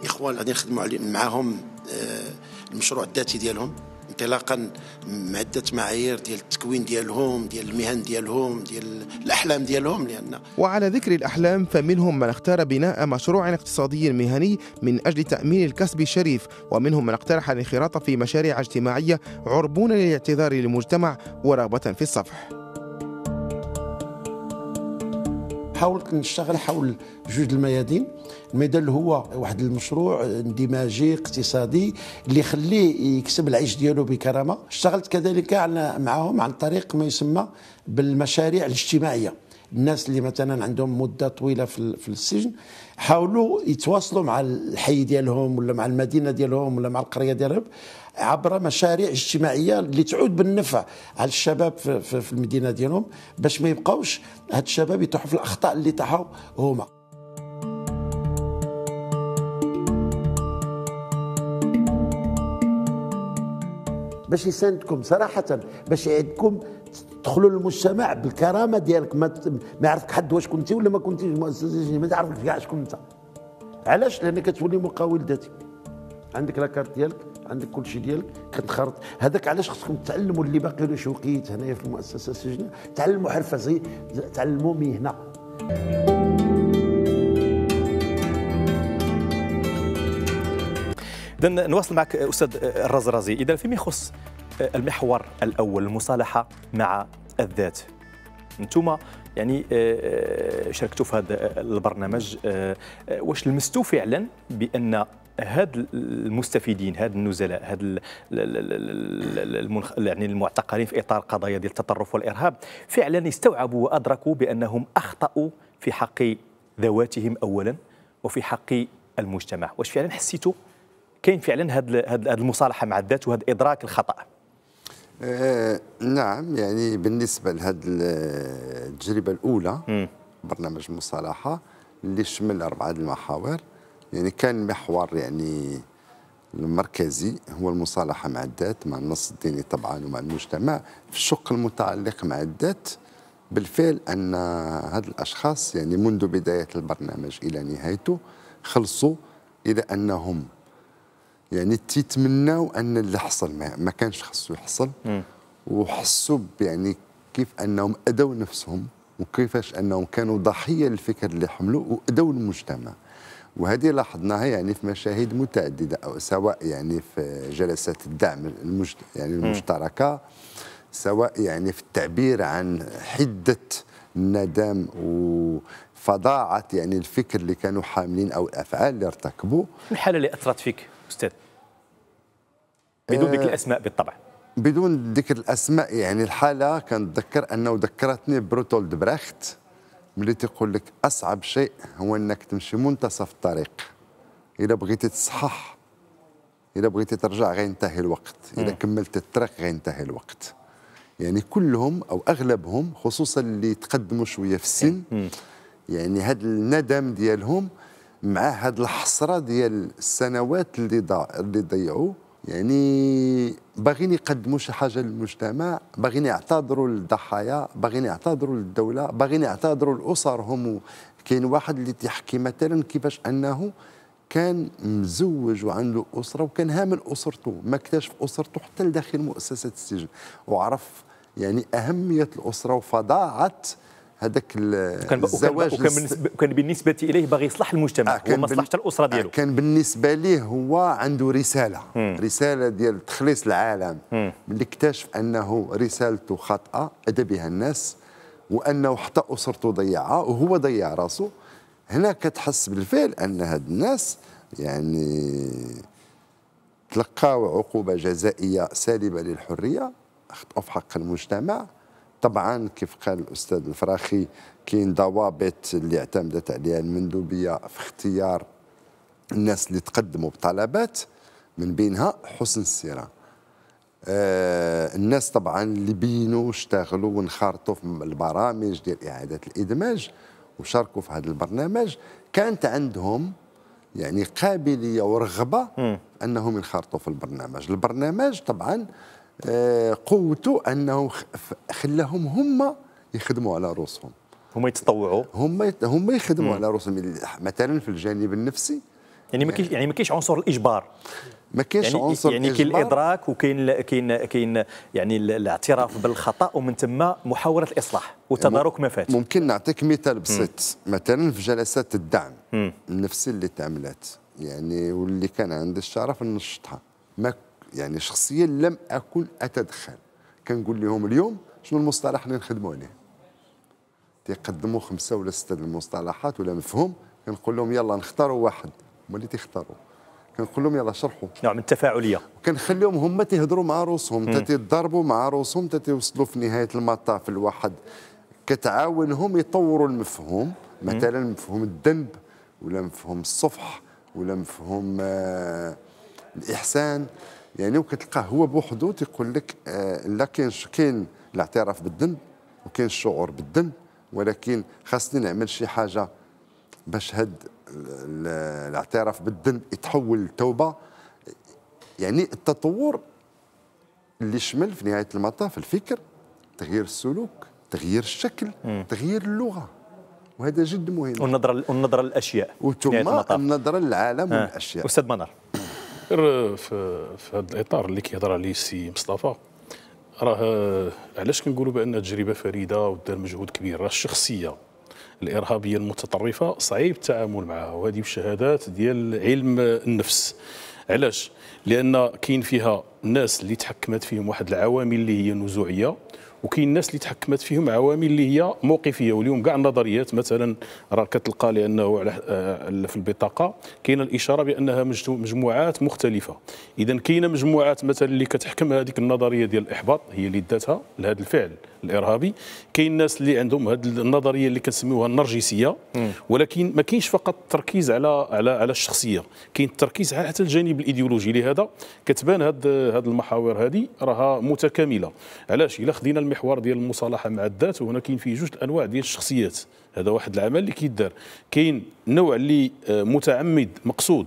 E: الاخوان اللي غادي نخدموا معاهم آه، المشروع الذاتي ديالهم انطلاقا من عده معايير ديال التكوين ديالهم ديال المهن ديالهم ديال الاحلام ديالهم لان
B: وعلى ذكر الاحلام فمنهم من اختار بناء مشروع اقتصادي مهني من اجل تامين الكسب الشريف ومنهم من اقترح الانخراط في مشاريع اجتماعيه عربون للاعتذار للمجتمع ورغبه في الصفح حاولت
E: نشتغل حول جوج الميادين الميدال هو واحد المشروع اندماجي اقتصادي اللي يخليه يكسب العيش ديالو بكرامه اشتغلت كذلك على معهم عن طريق ما يسمى بالمشاريع الاجتماعيه الناس اللي مثلا عندهم مده طويله في, السجن حاولوا يتواصلوا مع الحي ديالهم ولا مع المدينه ديالهم ولا مع القريه ديالهم عبر مشاريع اجتماعيه اللي تعود بالنفع على الشباب في المدينه ديالهم باش ما يبقاوش هاد الشباب يطيحوا في الاخطاء اللي طاحوا هما باش يساندكم صراحه باش يعدكم تدخلوا للمجتمع بالكرامه ديالك ما ما يعرفك حد واش كنتي ولا ما كنتيش ما تعرفش كاع شكون انت علاش لان كتولي مقاول ذاتي عندك لاكارت ديالك عندك كل شيء ديالك كتخرط هذاك علاش خصكم تعلموا اللي باقي له شي وقيت هنايا في المؤسسه السجنيه تعلموا حرفه زي تعلموا مهنه
A: اذا نواصل معك استاذ الرزرازي اذا فيما يخص آه، المحور الاول المصالحه مع الذات انتم يعني آه، آه، شاركتوا في هذا البرنامج واش لمستوا فعلا بان هاد المستفيدين هاد النزلاء هاد المنخ... يعني المعتقلين في اطار قضايا ديال التطرف والارهاب فعلا استوعبوا وادركوا بانهم اخطاوا في حق ذواتهم اولا وفي حق المجتمع واش فعلا حسيتوا كاين فعلا هذه المصالحه مع الذات وهذا ادراك الخطا
D: آه نعم يعني بالنسبه لهذه التجربه الاولى م. برنامج المصالحه اللي شمل اربعه المحاور يعني كان المحور يعني المركزي هو المصالحه مع الذات مع النص الديني طبعا ومع المجتمع في الشق المتعلق مع الذات بالفعل ان هاد الاشخاص يعني منذ بدايه البرنامج الى نهايته خلصوا الى انهم يعني تيتمناو ان اللي حصل ما, ما كانش خصو يحصل وحسوا يعني كيف انهم ادوا نفسهم وكيفاش انهم كانوا ضحيه للفكر اللي حملوه وادوا المجتمع وهذه لاحظناها يعني في مشاهد متعدده أو سواء يعني في جلسات الدعم المجت... يعني المشتركه سواء يعني في التعبير عن حده الندم وفظاعه يعني الفكر اللي كانوا حاملين او الافعال اللي ارتكبوا
A: الحاله اللي اثرت فيك
D: استاذ بدون ذكر آه، الاسماء بالطبع بدون ذكر الاسماء يعني الحاله كنتذكر انه ذكرتني بروتولد بريخت ملي تيقول لك اصعب شيء هو انك تمشي منتصف الطريق الا بغيتي تصحح الا بغيتي ترجع غينتهي الوقت الا كملت الطريق غينتهي الوقت يعني كلهم او اغلبهم خصوصا اللي تقدموا شويه في السن يعني هذا الندم ديالهم مع هاد الحسره ديال السنوات اللي ضا اللي ضيعوا يعني باغيين يقدموا شي حاجه للمجتمع باغيين يعتذروا للضحايا باغيين يعتذروا للدوله باغيين يعتذروا لاسرهم كاين واحد اللي تيحكي مثلا كيفاش انه كان مزوج وعنده اسره وكان هامل اسرته ما اكتشف اسرته حتى لداخل مؤسسه السجن وعرف يعني اهميه الاسره وفضاعه هذاك الزواج وكان, وكان,
A: كان بالنسبه اليه باغي يصلح المجتمع آه ومصلحه
D: الاسره ديالو آه كان بالنسبه ليه هو عنده رساله مم. رساله ديال تخليص العالم ملي اكتشف انه رسالته خاطئه ادى بها الناس وانه حتى اسرته ضيعها وهو ضيع راسه هنا كتحس بالفعل ان هاد الناس يعني تلقاو عقوبه جزائيه سالبه للحريه اخطاوا في حق المجتمع طبعا كيف قال الاستاذ الفراخي كاين ضوابط اللي اعتمدت عليها المندوبيه في اختيار الناس اللي تقدموا بطلبات من بينها حسن السيره آه، الناس طبعا اللي بينوا واشتغلوا وانخرطوا في البرامج ديال اعاده الادماج وشاركوا في هذا البرنامج كانت عندهم يعني قابليه ورغبه انهم ينخرطوا في البرنامج البرنامج طبعا قوته انه خلاهم هما يخدموا على روسهم هما يتطوعوا هما هما يخدموا على روسهم يعني مثلا في الجانب النفسي يعني ما كاينش يعني ما كاينش عنصر الاجبار ما كاينش يعني عنصر يعني كاين الادراك
A: وكاين كاين كاين يعني الاعتراف بالخطا ومن ثم محاوله الاصلاح وتدارك ما فات
D: ممكن نعطيك مثال بسيط مثلا في جلسات الدعم النفسي اللي تعملت يعني واللي كان عند الشرف نشطها ما يعني شخصيا لم اكن اتدخل كنقول لهم اليوم شنو المصطلح اللي نخدموا عليه تيقدموا خمسه ولا سته المصطلحات ولا مفهوم كنقول لهم يلا نختاروا واحد هما اللي تيختاروا كنقول لهم يلا شرحوا
A: نوع من التفاعليه
D: كنخليهم هما تيهضروا مع روسهم تيتضربوا مع روسهم تيوصلوا في نهايه المطاف الواحد كتعاونهم يطوروا المفهوم مثلا مفهوم الذنب ولا مفهوم الصفح ولا مفهوم آه الاحسان يعني وكتلقاه هو بوحدو تيقول لك آه لا كاين كاين الاعتراف بالذنب وكاين الشعور بالذنب ولكن خاصني نعمل شي حاجه باش هاد الاعتراف بالذنب يتحول لتوبه يعني التطور اللي شمل في نهايه المطاف الفكر تغيير السلوك تغيير الشكل م. تغيير اللغه وهذا جد مهم
A: والنظره والنظره للاشياء
D: وثم النظره للعالم آه. والاشياء استاذ منار
G: غير في, في هذا الاطار اللي كيهضر عليه السي مصطفى راه علاش كنقولوا بان تجربه فريده ودار مجهود كبير راه الشخصيه الارهابيه المتطرفه صعيب التعامل معها وهذه بشهادات ديال علم النفس علاش لان كاين فيها الناس اللي تحكمت فيهم واحد العوامل اللي هي نزوعيه وكاين الناس اللي تحكمت فيهم عوامل اللي هي موقفيه واليوم كاع النظريات مثلا راه كتلقى لانه آه، في البطاقه كاين الاشاره بانها مجموعات مختلفه اذا كاينه مجموعات مثلا اللي كتحكم هذيك النظريه ديال الاحباط هي اللي داتها لهذا الفعل الارهابي كاين الناس اللي عندهم هذه النظريه اللي كنسميوها النرجسيه ولكن ما كاينش فقط التركيز على على على الشخصيه كاين التركيز على حتى الجانب الايديولوجي لهذا كتبان هذه هاد المحاور هذه راها متكامله علاش الا خدينا محور ديال المصالحه مع الذات وهنا كاين فيه جوج الانواع ديال الشخصيات هذا واحد العمل اللي كيدار كاين نوع اللي آه، متعمد مقصود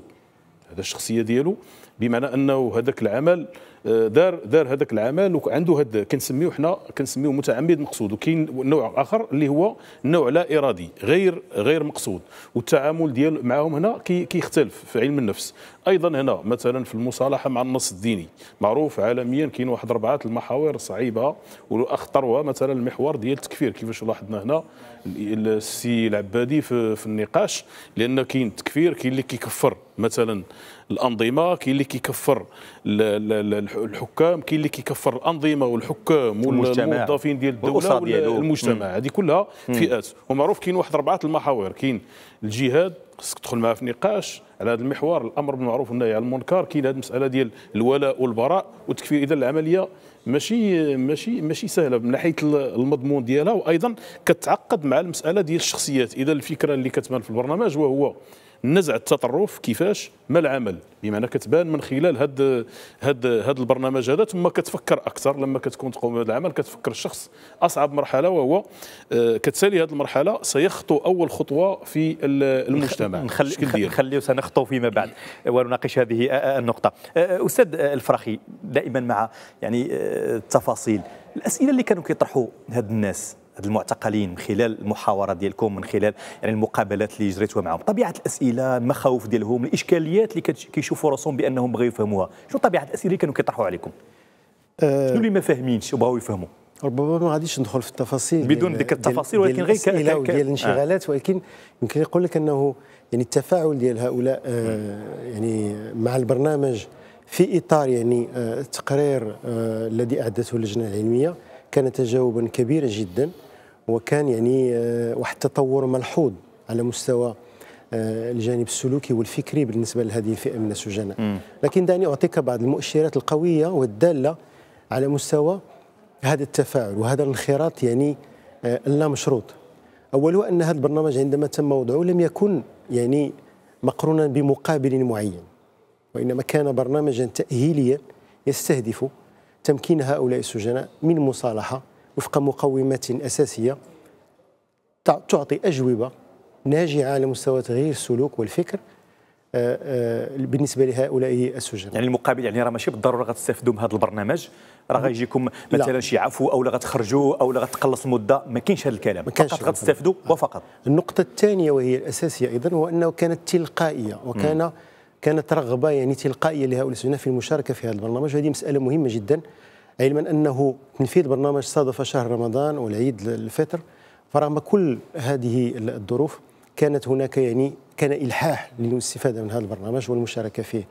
G: هذا الشخصيه ديالو بمعنى انه هذاك العمل دار دار هذاك العمل وعنده هذا كنسميوه حنا كنسميوه متعمد مقصود وكاين نوع اخر اللي هو نوع لا ارادي غير غير مقصود والتعامل ديال معهم هنا كيختلف في علم النفس ايضا هنا مثلا في المصالحه مع النص الديني معروف عالميا كاين واحد اربعه المحاور صعيبه واخطرها مثلا المحور ديال التكفير كيفاش لاحظنا هنا السي العبادي في, في النقاش لان كاين التكفير كاين اللي كيكفر مثلا الانظمه كاين اللي كيكفر الحكام كاين اللي كيكفر الانظمه والحكام والموظفين ديال الدوله والمجتمع هذه كلها فئات ومعروف كاين واحد اربعه المحاور كاين الجهاد خصك تدخل معاه في نقاش على هذا المحور الامر بالمعروف والنهي عن المنكر كاين هذه المساله ديال الولاء والبراء وتكفير اذا العمليه ماشي ماشي ماشي سهله من ناحيه المضمون ديالها وايضا كتعقد مع المساله ديال الشخصيات اذا الفكره اللي كتبان في البرنامج وهو نزع التطرف كيفاش ما العمل بمعنى كتبان من خلال هاد هاد هاد البرنامج هذا ثم كتفكر اكثر لما كتكون تقوم بهذا العمل كتفكر الشخص اصعب مرحله وهو آه، كتسالي هذه المرحله سيخطو اول خطوه في المجتمع نخلي نخلي سنخطو فيما بعد ونناقش هذه آه، آه، النقطه
A: استاذ الفرخي دائما مع يعني التفاصيل الاسئله اللي كانوا كيطرحوا هاد الناس المعتقلين من خلال المحاوره ديالكم من خلال يعني المقابلات اللي جريتوها معهم طبيعه الاسئله المخاوف ديالهم الاشكاليات اللي كيشوفوا راسهم بانهم بغاو يفهموها شنو طبيعه الاسئله اللي كانوا كيطرحوا عليكم آه، شنو اللي ما فاهمينش وبغاو يفهموا
F: ربما ما غاديش ندخل في التفاصيل بدون ذكر التفاصيل ولكن غير كاسئله ديال الانشغالات آه. ولكن يمكن يقول لك انه يعني التفاعل ديال هؤلاء آه، يعني مع البرنامج في اطار يعني التقرير الذي اعدته اللجنه العلميه كان تجاوبا كبيرا جدا وكان يعني آه، واحد التطور ملحوظ على مستوى آه، الجانب السلوكي والفكري بالنسبه لهذه الفئه من السجناء لكن دعني اعطيك بعض المؤشرات القويه والداله على مستوى هذا التفاعل وهذا الانخراط يعني آه، اللا مشروط ان هذا البرنامج عندما تم وضعه لم يكن يعني مقرونا بمقابل معين وانما كان برنامجا تاهيليا يستهدف تمكين هؤلاء السجناء من مصالحه وفق مقومات أساسية تعطي أجوبة ناجعة على مستوى تغيير السلوك والفكر آه، آه، بالنسبه لهؤلاء السجناء
A: يعني المقابل يعني راه ماشي بالضروره غتستافدوا من هذا البرنامج راه غيجيكم مثلا شي عفو او غتخرجوا او غتقلص المده ما كاينش هذا الكلام فقط غتستافدوا آه. وفقط
F: النقطه الثانيه وهي الاساسيه ايضا هو انه كانت تلقائيه وكان م. كانت رغبه يعني تلقائيه لهؤلاء السجناء في المشاركه في هذا البرنامج وهذه مساله مهمه جدا علما أنه تنفيذ برنامج صادف شهر رمضان والعيد الفطر فرغم كل هذه الظروف كانت هناك يعني كان إلحاح للاستفادة من هذا البرنامج والمشاركة فيه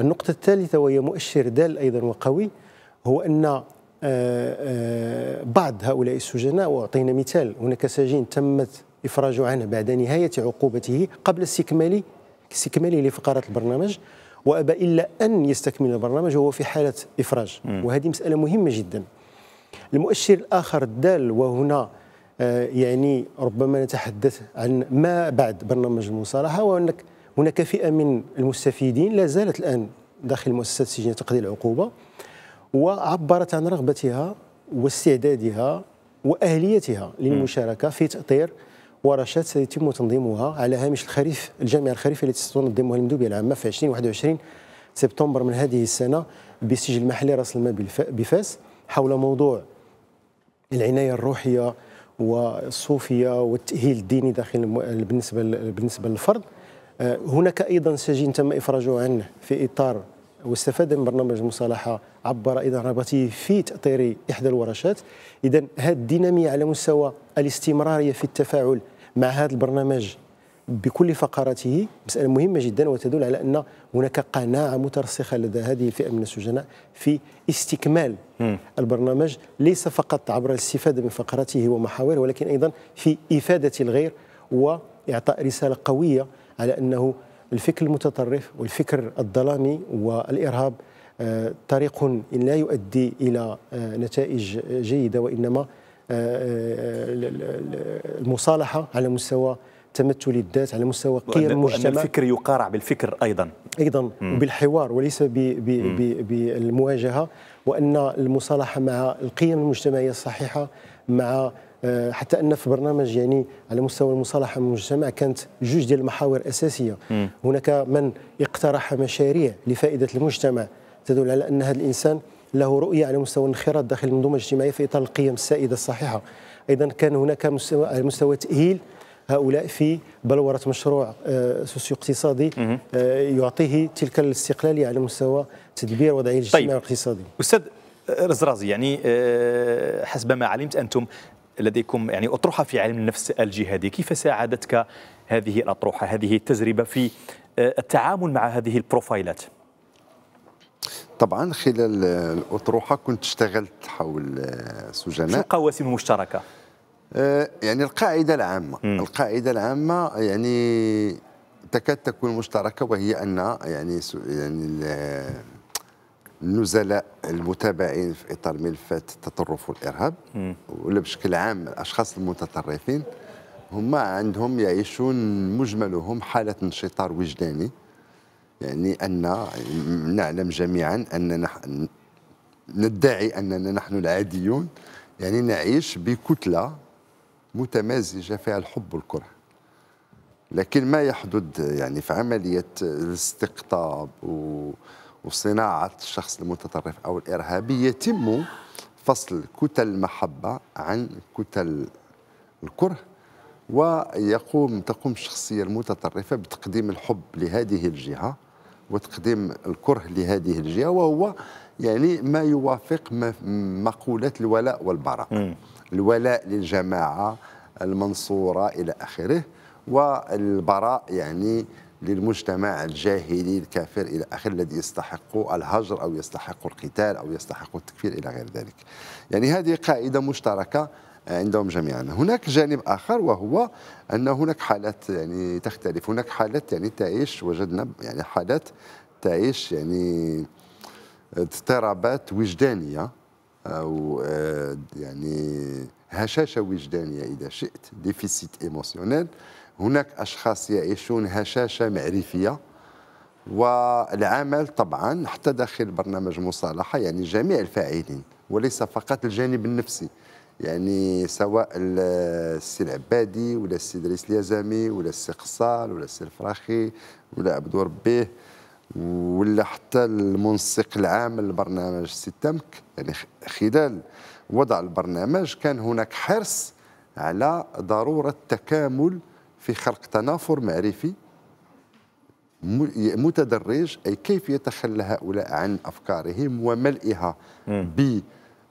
F: النقطة الثالثة وهي مؤشر دال أيضا وقوي هو أن آه، آه، بعض هؤلاء السجناء وأعطينا مثال هناك سجين تمت إفراج عنه بعد نهاية عقوبته قبل استكمال استكماله لفقرات البرنامج وابى الا ان يستكمل البرنامج وهو في حاله افراج وهذه مساله مهمه جدا المؤشر الاخر الدال وهنا آه، يعني ربما نتحدث عن ما بعد برنامج المصالحه وانك هناك فئه من المستفيدين لا زالت الان داخل مؤسسات سجن تقضي العقوبه وعبرت عن رغبتها واستعدادها واهليتها للمشاركه في تاطير ورشات سيتم تنظيمها على هامش الخريف الجامعه الخريفيه التي ستنظمها المندوبيه العامه في 2021 سبتمبر من هذه السنه بسجل محلي راس المال بفاس حول موضوع العنايه الروحيه والصوفيه والتاهيل الديني داخل بالنسبه بالنسبه للفرد آه، هناك ايضا سجين تم افراجه عنه في اطار واستفاد من برنامج المصالحه عبر ايضا رغبته في تاطير احدى الورشات اذا هذه الديناميه على مستوى الاستمراريه في التفاعل مع هذا البرنامج بكل فقراته مسألة مهمة جدا وتدل على أن هناك قناعة مترسخة لدى هذه الفئة من السجناء في استكمال م. البرنامج ليس فقط عبر الاستفادة من فقراته ومحاوره ولكن أيضا في إفادة الغير وإعطاء رسالة قوية على أنه الفكر المتطرف والفكر الظلامي والإرهاب آه، طريق لا يؤدي إلى آه، نتائج جيدة وإنما المصالحه على مستوى تمثل
A: الذات على مستوى قيم المجتمع وأن الفكر يقارع بالفكر ايضا
F: ايضا مم. بالحوار وليس بالمواجهه وان المصالحه مع القيم المجتمعيه الصحيحه مع آه، حتى ان في برنامج يعني على مستوى المصالحه مع المجتمع كانت جوج ديال المحاور اساسيه مم. هناك من اقترح مشاريع لفائده المجتمع تدل على ان هذا الانسان له رؤية على مستوى الانخراط داخل المنظومة الاجتماعية في إطار القيم السائدة الصحيحة أيضا كان هناك مستوى, مستوى تأهيل هؤلاء في بلورة مشروع آه، سوسيو اقتصادي آه، يعطيه تلك الاستقلالية على مستوى
A: تدبير وضعية طيب. الاجتماعي طيب. أستاذ رزرازي يعني آه، حسب ما علمت أنتم لديكم يعني أطروحة في علم النفس الجهادي كيف ساعدتك هذه الأطروحة هذه التجربة في التعامل مع هذه البروفايلات
D: طبعا خلال الأطروحة كنت اشتغلت حول سجناء شو
A: القواسم المشتركة؟
D: آه، يعني القاعدة العامة م. القاعدة العامة يعني تكاد تكون مشتركة وهي أن يعني يعني النزلاء المتابعين في إطار ملفات التطرف والإرهاب ولا بشكل عام الأشخاص المتطرفين هم عندهم يعيشون مجملهم حالة انشطار وجداني يعني أن نعلم جميعا أننا ندعي أننا نحن العاديون يعني نعيش بكتلة متمازجة فيها الحب والكره لكن ما يحدث يعني في عملية الاستقطاب وصناعة الشخص المتطرف أو الإرهابي يتم فصل كتل المحبة عن كتل الكره ويقوم تقوم الشخصية المتطرفة بتقديم الحب لهذه الجهة وتقديم الكره لهذه الجهه وهو يعني ما يوافق مقوله الولاء والبراء الولاء للجماعه المنصوره الى اخره والبراء يعني للمجتمع الجاهلي الكافر الى اخره الذي يستحق الهجر او يستحق القتال او يستحق التكفير الى غير ذلك. يعني هذه قاعده مشتركه عندهم جميعا هناك جانب اخر وهو ان هناك حالات يعني تختلف هناك حالات يعني تعيش وجدنا يعني حالات تعيش يعني اضطرابات وجدانيه او آه، يعني هشاشه وجدانيه اذا شئت ديفيسيت ايموسيونيل هناك اشخاص يعيشون هشاشه معرفيه والعمل طبعا حتى داخل برنامج مصالحه يعني جميع الفاعلين وليس فقط الجانب النفسي يعني سواء السي العبادي ولا السي دريس اليزامي ولا السي قصال ولا السي الفراخي ولا عبدو ربيه ولا حتى المنسق العام للبرنامج السي تمك يعني خلال وضع البرنامج كان هناك حرص على ضروره التكامل في خلق تنافر معرفي متدرج اي كيف يتخلى هؤلاء عن افكارهم وملئها ب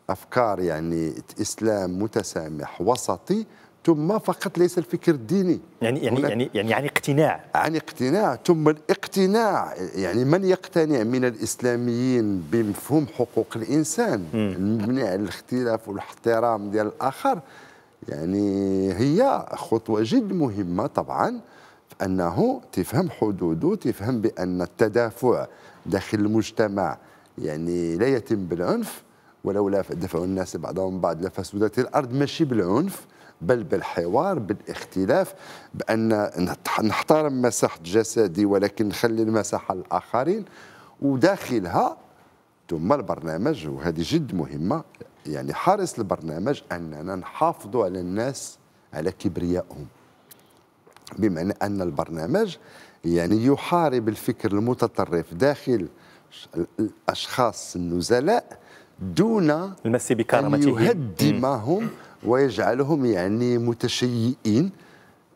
D: افكار يعني اسلام متسامح وسطي ثم فقط ليس الفكر الديني يعني يعني يعني يعني عن اقتناع عن اقتناع ثم الاقتناع يعني من يقتنع من الاسلاميين بمفهوم حقوق الانسان من الاختلاف والاحترام ديال الاخر يعني هي خطوه جد مهمه طبعا انه تفهم حدوده تفهم بان التدافع داخل المجتمع يعني لا يتم بالعنف ولولا دفع الناس بعضهم بعض لفسدت الارض ماشي بالعنف بل بالحوار بالاختلاف بان نحترم مساحه جسدي ولكن نخلي المساحه للاخرين وداخلها ثم البرنامج وهذه جد مهمه يعني حارس البرنامج اننا نحافظوا على الناس على كبريائهم بمعنى ان البرنامج يعني يحارب الفكر المتطرف داخل الاشخاص النزلاء دون المسي بكرامته يهدمهم ويجعلهم يعني متشيئين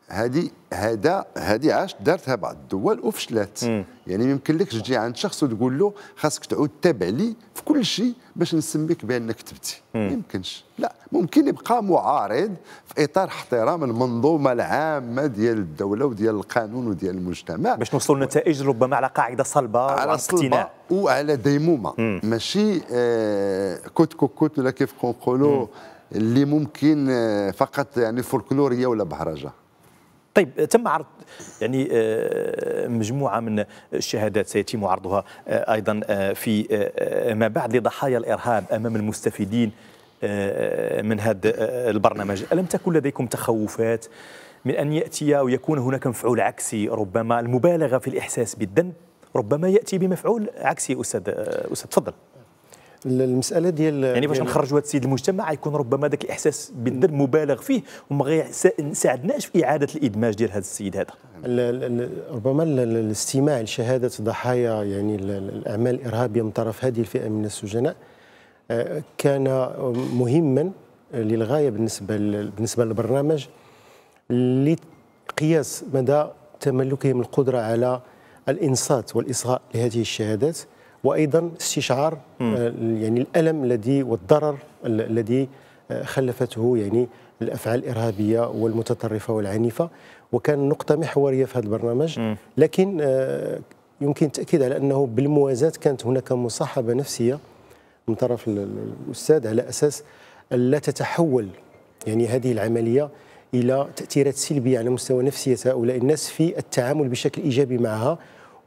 D: هذه هذا هذه عاش دارتها بعض الدول وفشلت يعني ما يمكنلكش تجي عند شخص وتقول له خاصك تعود تابع لي في كل شيء باش نسميك بانك كتبتي ما يمكنش لا ممكن يبقى معارض في اطار احترام المنظومه العامه ديال الدوله وديال القانون وديال المجتمع باش نوصلوا لنتائج ربما على قاعده صلبه على اقتناع وعلى ديمومه مم. ماشي آه كوت كوت ولا كيف كنقولوا اللي ممكن آه، فقط يعني فولكلوريه ولا بهرجه
A: طيب تم عرض يعني آه، مجموعه من الشهادات سيتم عرضها آه، ايضا آه، في ما بعد لضحايا الارهاب امام المستفيدين من هذا البرنامج الم تكن لديكم تخوفات من ان ياتي ويكون هناك مفعول عكسي ربما المبالغه في الاحساس بالذنب ربما ياتي بمفعول عكسي استاذ استاذ تفضل المساله ديال يعني باش نخرجوا هذا السيد المجتمع يكون ربما ذاك الاحساس بالذنب مبالغ فيه وما ساعدناش في اعاده الادماج ديال هذا السيد هذا
F: ربما الاستماع لشهاده ضحايا يعني الاعمال الارهابيه من طرف هذه الفئه من السجناء آه، كان مهما للغايه بالنسبه بالنسبه للبرنامج لقياس مدى تملكهم القدره على الانصات والاصغاء لهذه الشهادات وايضا استشعار آه، يعني الالم الذي والضرر الذي آه، خلفته يعني الافعال الارهابيه والمتطرفه والعنيفه وكان نقطه محوريه في هذا البرنامج لكن آه، يمكن التاكيد على انه بالموازاه كانت هناك مصاحبه نفسيه من طرف الاستاذ على اساس لا تتحول يعني هذه العمليه الى تاثيرات سلبيه على مستوى نفسيه هؤلاء الناس في التعامل بشكل ايجابي معها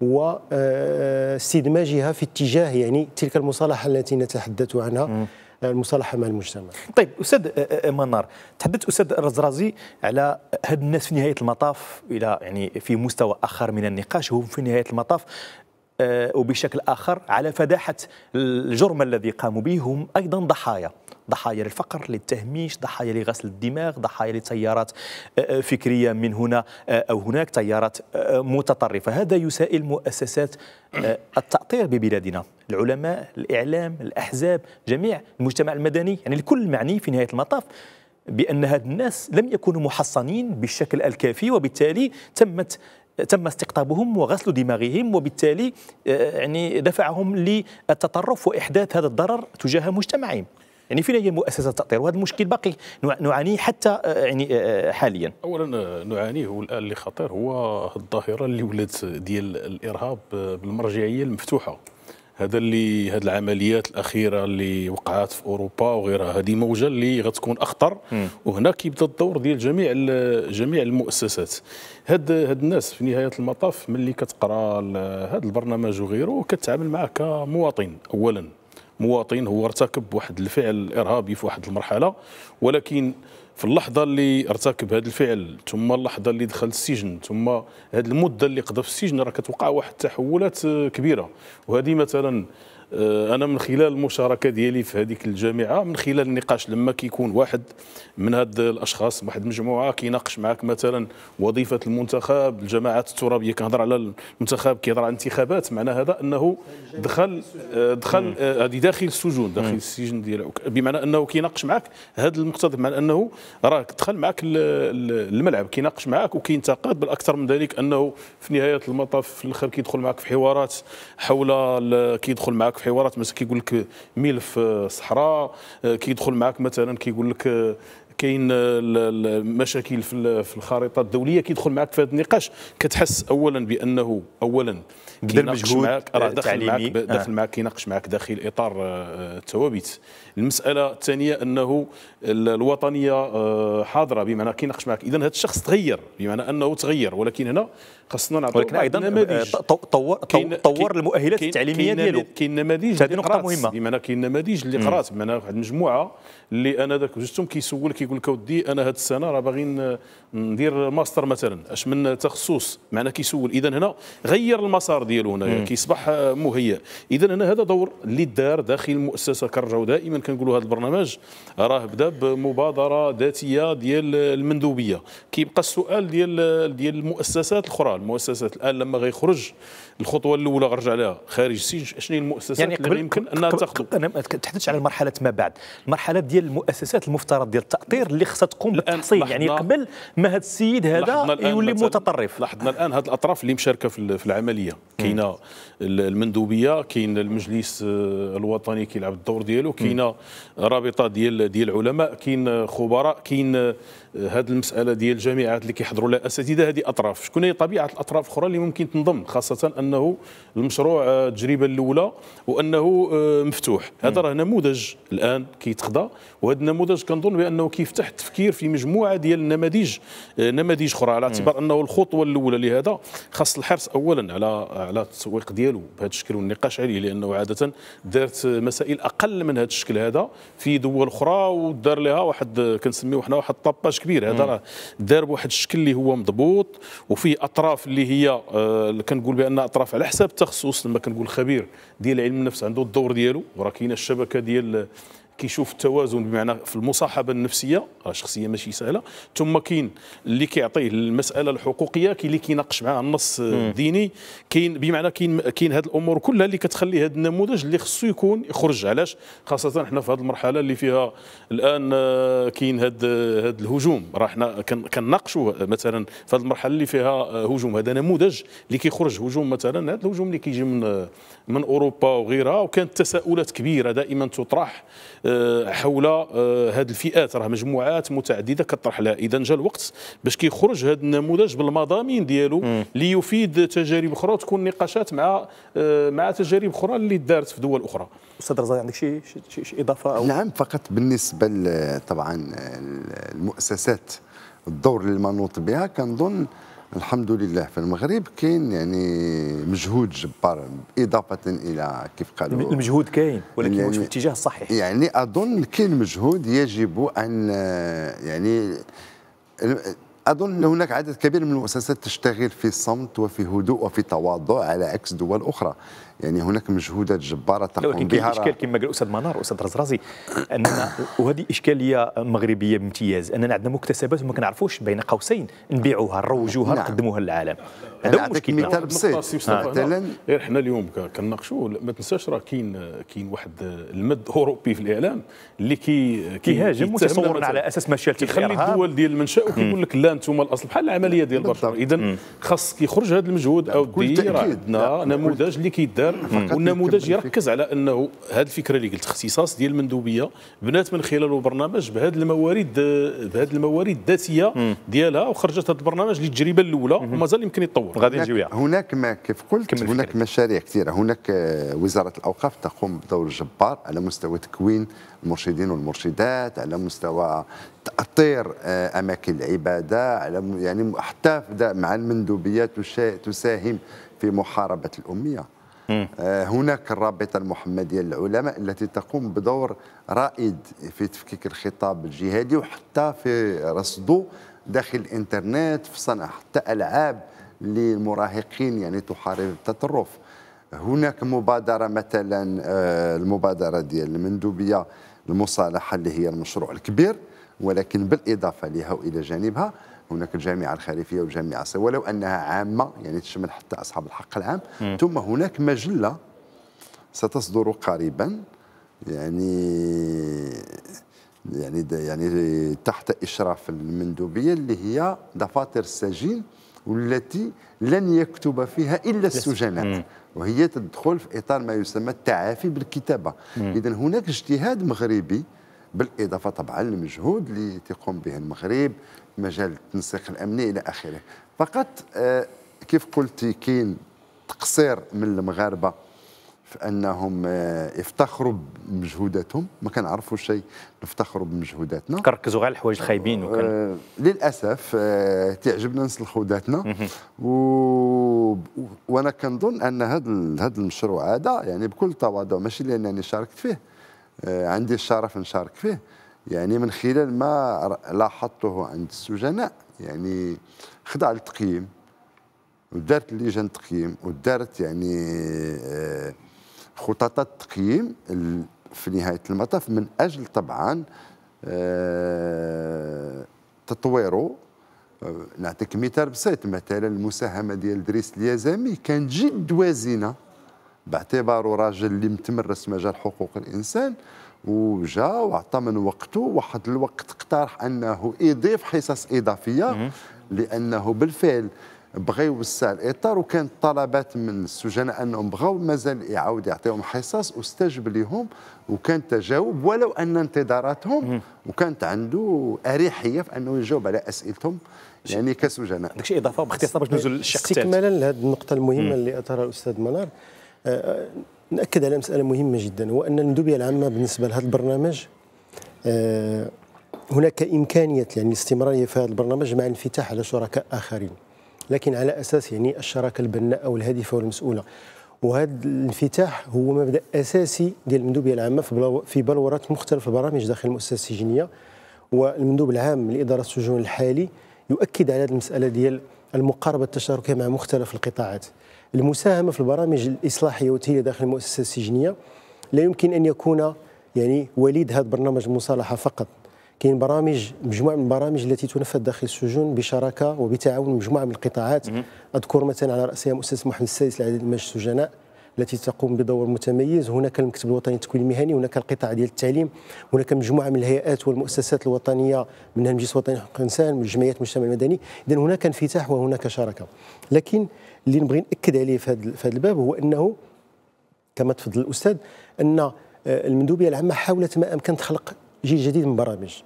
F: واستدماجها آه، آه، في اتجاه يعني تلك المصالحه التي نتحدث عنها آه، المصالحه مع المجتمع.
A: طيب استاذ منار تحدث استاذ الرزرازي على هاد الناس في نهايه المطاف الى يعني في مستوى اخر من النقاش هم في نهايه المطاف وبشكل اخر على فداحه الجرم الذي قاموا به هم ايضا ضحايا. ضحايا للفقر للتهميش ضحايا لغسل الدماغ ضحايا لتيارات آه، آه، فكرية من هنا آه، أو هناك تيارات متطرفة هذا يسائل مؤسسات التأطير ببلادنا العلماء الإعلام الأحزاب جميع المجتمع المدني يعني الكل معني في نهاية المطاف بأن هاد الناس لم يكونوا محصنين بالشكل الكافي وبالتالي تمت تم استقطابهم وغسل دماغهم وبالتالي يعني دفعهم للتطرف واحداث هذا الضرر تجاه مجتمعهم يعني فين هي مؤسسه التاطير وهذا المشكل باقي نعانيه حتى آه، يعني آه، آه، حاليا
G: اولا نعانيه الان اللي خطير هو الظاهره اللي ولات ديال الارهاب بالمرجعيه المفتوحه هذا اللي هذه العمليات الاخيره اللي وقعت في اوروبا وغيرها هذه موجه اللي غتكون اخطر وهنا كيبدا الدور ديال جميع جميع المؤسسات هاد هاد الناس في نهايه المطاف ملي كتقرا هذا البرنامج وغيره كتعامل معاه كمواطن اولا مواطن هو ارتكب واحد الفعل ارهابي في واحد المرحله ولكن في اللحظه اللي ارتكب هذا الفعل ثم اللحظه اللي دخل السجن ثم هذه المده اللي قضى في السجن راه كتوقع واحد التحولات كبيره وهذه مثلا آه، انا من خلال المشاركه ديالي في هذيك الجامعه من خلال النقاش لما كيكون واحد من هاد الاشخاص واحد المجموعه كيناقش معك مثلا وظيفه المنتخب الجماعات الترابيه كنهضر على المنتخب كيهضر على انتخابات معنى هذا انه دخل آه، دخل هذه آه، داخل السجون داخل السجن ديالو بمعنى انه كيناقش معك هذا المقتضب معنى انه راه دخل معك الملعب كيناقش معك وكينتقد بل اكثر من ذلك انه في نهايه المطاف في الاخر كيدخل معك في حوارات حول كيدخل معك في حوارات مثلا كيقول لك ملف صحراء آه، كيدخل معك مثلا كيقول لك آه، كاين المشاكل آه، في الخريطه الدوليه كيدخل معك في هذا النقاش كتحس اولا بانه اولا بدل مجهود معك راه آه، داخل معك داخل آه. معك كيناقش معك داخل اطار آه، الثوابت المساله الثانيه انه الوطنيه حاضره بمعنى كيناقش معك اذا هذا الشخص تغير بمعنى انه تغير ولكن هنا خصنا نعطيو ولكن ايضا طور طور المؤهلات التعليميه ديالو كاين نماذج هذه نقطه مهمه بمعنى كاين نماذج اللي قرات بمعنى واحد المجموعه اللي انا ذاك جوستهم كيسولك كيقول لك اودي انا هاد السنه راه باغي ندير ماستر مثلا اش من تخصص معنى كيسول اذا هنا غير المسار ديالو هنايا كيصبح مهيأ اذا انا هذا دور اللي دار داخل المؤسسه كنرجعوا دائما كنقولوا هذا البرنامج راه بدا بمبادره ذاتيه ديال المندوبيه كيبقى السؤال ديال ديال المؤسسات الاخرى المؤسسات الان لما غيخرج الخطوه الاولى غرجع لها خارج السجن شنو المؤسسات يعني قبل اللي يمكن انها
A: تاخذ انا ما تحدثش على المرحله ما بعد المرحله ديال المؤسسات المفترض ديال
G: التاطير اللي خصها تقوم بالتحصيل يعني قبل ما هذا السيد هذا يولي متطرف لاحظنا الان هذه الاطراف اللي مشاركه في العمليه كاينه المندوبيه كاين المجلس آه، الوطني كيلعب الدور ديالو كاينه رابطه ديال ديال العلماء كاين خبراء كاين هذه آه، المساله ديال الجامعات اللي كيحضروا لها اساتذه هذه اطراف شكون هي طبيعه الاطراف الاخرى اللي ممكن تنضم خاصه انه المشروع آه، التجربه الاولى وانه مفتوح هذا راه نموذج الان كيتخضى وهذا النموذج كنظن بانه كيفتح التفكير في مجموعه ديال النماذج آه، نماذج اخرى على اعتبار انه الخطوه الاولى لهذا خاص الحرص اولا على على التسويق ديالو بهذا الشكل والنقاش عليه لانه عاده دارت مسائل اقل من هذا الشكل هذا في دول اخرى ودار لها واحد كنسميو حنا واحد طاباج كبير هذا راه دار بواحد الشكل اللي هو مضبوط وفيه اطراف اللي هي آه، اللي كنقول بانها اطراف على حسب التخصص لما كنقول خبير ديال علم النفس عنده الدور ديالو وراه كاينه الشبكه ديال كيشوف التوازن بمعنى في المصاحبه النفسيه راه شخصيه ماشي سهله ثم كاين اللي كيعطيه المساله الحقوقيه كاين اللي كيناقش معاه النص الديني كاين بمعنى كاين كاين هذه الامور كلها اللي كتخلي هذا النموذج اللي خصو يكون يخرج علاش خاصه حنا في هذه المرحله اللي فيها الان آه، كاين هذا آه، هذا الهجوم راه حنا كنناقشوا مثلا في هذه المرحله اللي فيها آه، هجوم هذا نموذج اللي كيخرج هجوم مثلا هذا الهجوم اللي كيجي من من اوروبا وغيرها وكانت تساؤلات كبيره دائما تطرح آه، حول هذه آه، الفئات راه مجموعات متعدده كطرح لها اذا جا الوقت باش كيخرج هذا النموذج بالمضامين ديالو ليفيد تجارب اخرى وتكون نقاشات مع آه، مع تجارب اخرى اللي دارت في دول اخرى استاذ رضا عندك شي شي, اضافه
D: أو نعم فقط بالنسبه طبعا المؤسسات الدور اللي المنوط بها كنظن الحمد لله في المغرب كاين يعني مجهود جبار اضافه الى كيف قالوا المجهود كاين ولكن يعني مش في الاتجاه الصحيح يعني اظن كاين مجهود يجب ان يعني اظن ان هناك عدد كبير من المؤسسات تشتغل في صمت وفي هدوء وفي تواضع على عكس دول اخرى يعني هناك مجهودات جباره تقوم بها الاشكال كما قال الاستاذ منار استاذ رزرازي اننا وهذه اشكاليه مغربيه
A: بامتياز اننا عندنا مكتسبات وما كنعرفوش بين قوسين نبيعوها نروجوها نعم. نقدموها للعالم
G: هذا هو المشكل مثال بسيط مثلا غير حنا اليوم كنناقشوا ما تنساش راه كاين كاين واحد المد اوروبي في الاعلام اللي كي كيهاجم وتصورنا على اساس مشاكل كيخلي الدول ديال المنشا وكيقول لك لا انتم الاصل بحال العمليه ديال البشر اذا خاص كيخرج هذا المجهود او راه عندنا نموذج اللي كيدار والنموذج يركز على انه هذه الفكره اللي قلت اختصاص ديال المندوبيه بنات من خلاله برنامج بهذه الموارد بهذه الموارد الذاتيه ديالها وخرجت هذا البرنامج للتجربه الاولى ومازال يمكن يتطور غادي نجيو
D: هناك ما كيف قلت هناك مشاريع كثيره هناك آه، وزاره الاوقاف تقوم بدور جبار على مستوى تكوين المرشدين والمرشدات على مستوى تاطير آه، اماكن العباده على يعني حتى مع المندوبيات تساهم في محاربه الاميه آه، هناك الرابطة المحمدية للعلماء التي تقوم بدور رائد في تفكيك الخطاب الجهادي وحتى في رصده داخل الانترنت في صنع حتى ألعاب للمراهقين يعني تحارب التطرف هناك مبادرة مثلا آه، المبادرة ديال المندوبية المصالحة اللي هي المشروع الكبير ولكن بالإضافة لها وإلى جانبها هناك الجامعه الخريفيه والجامعه ولو انها عامه يعني تشمل حتى اصحاب الحق العام م. ثم هناك مجله ستصدر قريبا يعني يعني يعني تحت اشراف المندوبيه اللي هي دفاتر السجين والتي لن يكتب فيها الا السجناء وهي تدخل في اطار ما يسمى التعافي بالكتابه اذا هناك اجتهاد مغربي بالاضافه طبعا للمجهود اللي تقوم به المغرب مجال التنسيق الامني الى اخره فقط آه، كيف قلتي كاين تقصير من المغاربه في انهم آه، يفتخروا بمجهوداتهم ما كنعرفوا شيء نفتخروا بمجهوداتنا كركزوا غير الحوايج الخايبين وكان آه، للاسف تعجبنا نسلخوا ذاتنا و... وانا كنظن ان هذا هذا المشروع هذا يعني بكل تواضع ماشي لانني شاركت فيه آه، عندي الشرف نشارك فيه يعني من خلال ما لاحظته عند السجناء يعني خضع للتقييم ودارت لجان التقييم ودارت يعني آه، خطط التقييم في نهايه المطاف من اجل طبعا آه، تطويره نعطيك مثال بسيط مثلا المساهمه ديال دريس اليزامي كانت جد وازنه باعتباره راجل اللي متمرس مجال حقوق الانسان وجا وعطى من وقته واحد الوقت اقترح انه يضيف حصص اضافيه لانه بالفعل بغى يوسع الاطار وكانت طلبات من السجناء انهم بغاو مازال يعاود يعطيهم حصص واستجب لهم وكان تجاوب ولو ان انتظاراتهم وكانت عنده اريحيه في انه يجاوب على اسئلتهم يعني كسجناء داكشي اضافه باختصار باش نوزل الشق استكمالا
F: لهذه النقطه المهمه اللي اثرها الاستاذ منار ناكد على مساله مهمه جدا هو ان المندوبيه العامه بالنسبه لهذا البرنامج آه، هناك امكانيه يعني الاستمراريه في هذا البرنامج مع الانفتاح على شركاء اخرين لكن على اساس يعني الشراكه البناءه والهادفه والمسؤوله وهذا الانفتاح هو مبدا اساسي ديال المندوبيه العامه في بلوره مختلف البرامج داخل المؤسسه السجنيه والمندوب العام لاداره السجون الحالي يؤكد على هذه المساله ديال المقاربه التشاركيه مع مختلف القطاعات المساهمه في البرامج الاصلاحيه والتهيئه داخل المؤسسه السجنيه لا يمكن ان يكون يعني وليد هذا برنامج المصالحه فقط كاين برامج مجموعه من البرامج التي تنفذ داخل السجون بشراكه وبتعاون مجموعه من القطاعات اذكر مثلا على راسها مؤسسه محمد السادس لعدد من السجناء التي تقوم بدور متميز هناك المكتب الوطني للتكوين المهني هناك القطاع ديال التعليم هناك مجموعه من الهيئات والمؤسسات الوطنيه منها المجلس الوطني لحقوق الانسان من جمعيات المجتمع المدني اذا هناك انفتاح وهناك شراكه لكن اللي نبغي ناكد عليه في هذا الباب هو انه كما تفضل الاستاذ ان آه، المندوبيه العامه حاولت ما امكن تخلق جيل جديد من برامج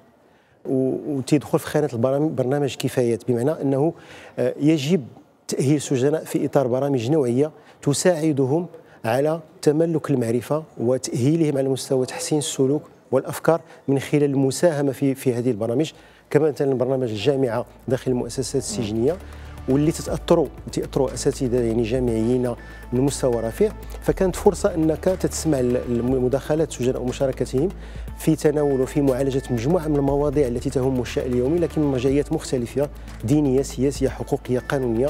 F: وتيدخل في خانه برنامج كفايات بمعنى انه آه، يجب تاهيل سجناء في اطار برامج نوعيه تساعدهم على تملك المعرفة وتأهيلهم على مستوى تحسين السلوك والأفكار من خلال المساهمة في, في هذه البرامج كما مثلا برنامج الجامعة داخل المؤسسات السجنية واللي تتاثروا تاثروا اساتذه يعني جامعيين من مستوى رفيع فكانت فرصه انك تتسمع المداخلات سجناء ومشاركتهم في تناول وفي معالجه مجموعه من المواضيع التي تهم الشان اليومي لكن من مرجعيات مختلفه دينيه سياسيه حقوقيه قانونيه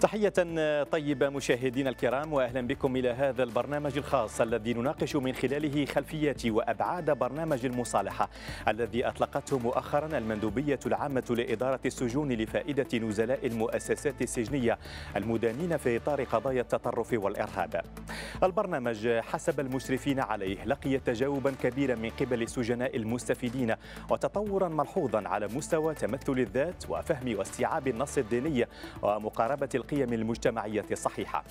A: تحية طيبة مشاهدينا الكرام وأهلا بكم إلى هذا البرنامج الخاص الذي نناقش من خلاله خلفيات وأبعاد برنامج المصالحة الذي أطلقته مؤخرا المندوبية العامة لإدارة السجون لفائدة نزلاء المؤسسات السجنية المدانين في إطار قضايا التطرف والإرهاب البرنامج حسب المشرفين عليه لقي تجاوبا كبيرا من قبل السجناء المستفيدين وتطورا ملحوظا على مستوى تمثل الذات وفهم واستيعاب النص الديني ومقاربة القيم المجتمعية الصحيحة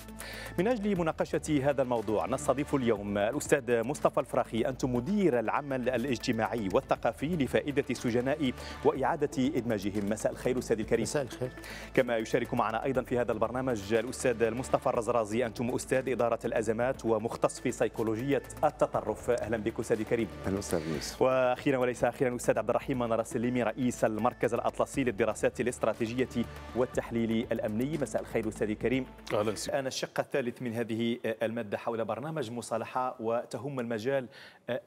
A: من أجل مناقشة هذا الموضوع نستضيف اليوم الأستاذ مصطفى الفراخي أنتم مدير العمل الاجتماعي والثقافي لفائدة السجناء وإعادة إدماجهم مساء الخير أستاذ الكريم مساء الخير كما يشارك معنا أيضا في هذا البرنامج الأستاذ مصطفى الرزرازي أنتم أستاذ إدارة الأزمات ومختص في سيكولوجية التطرف أهلا بك أستاذ الكريم أهلا أستاذ وأخيرا وليس أخيرا الأستاذ عبد الرحيم منار السليمي رئيس المركز الأطلسي للدراسات الاستراتيجية والتحليل الأمني مساء الخير أستاذي كريم أهلا سي. أنا الشق الثالث من هذه المادة حول برنامج مصالحة وتهم المجال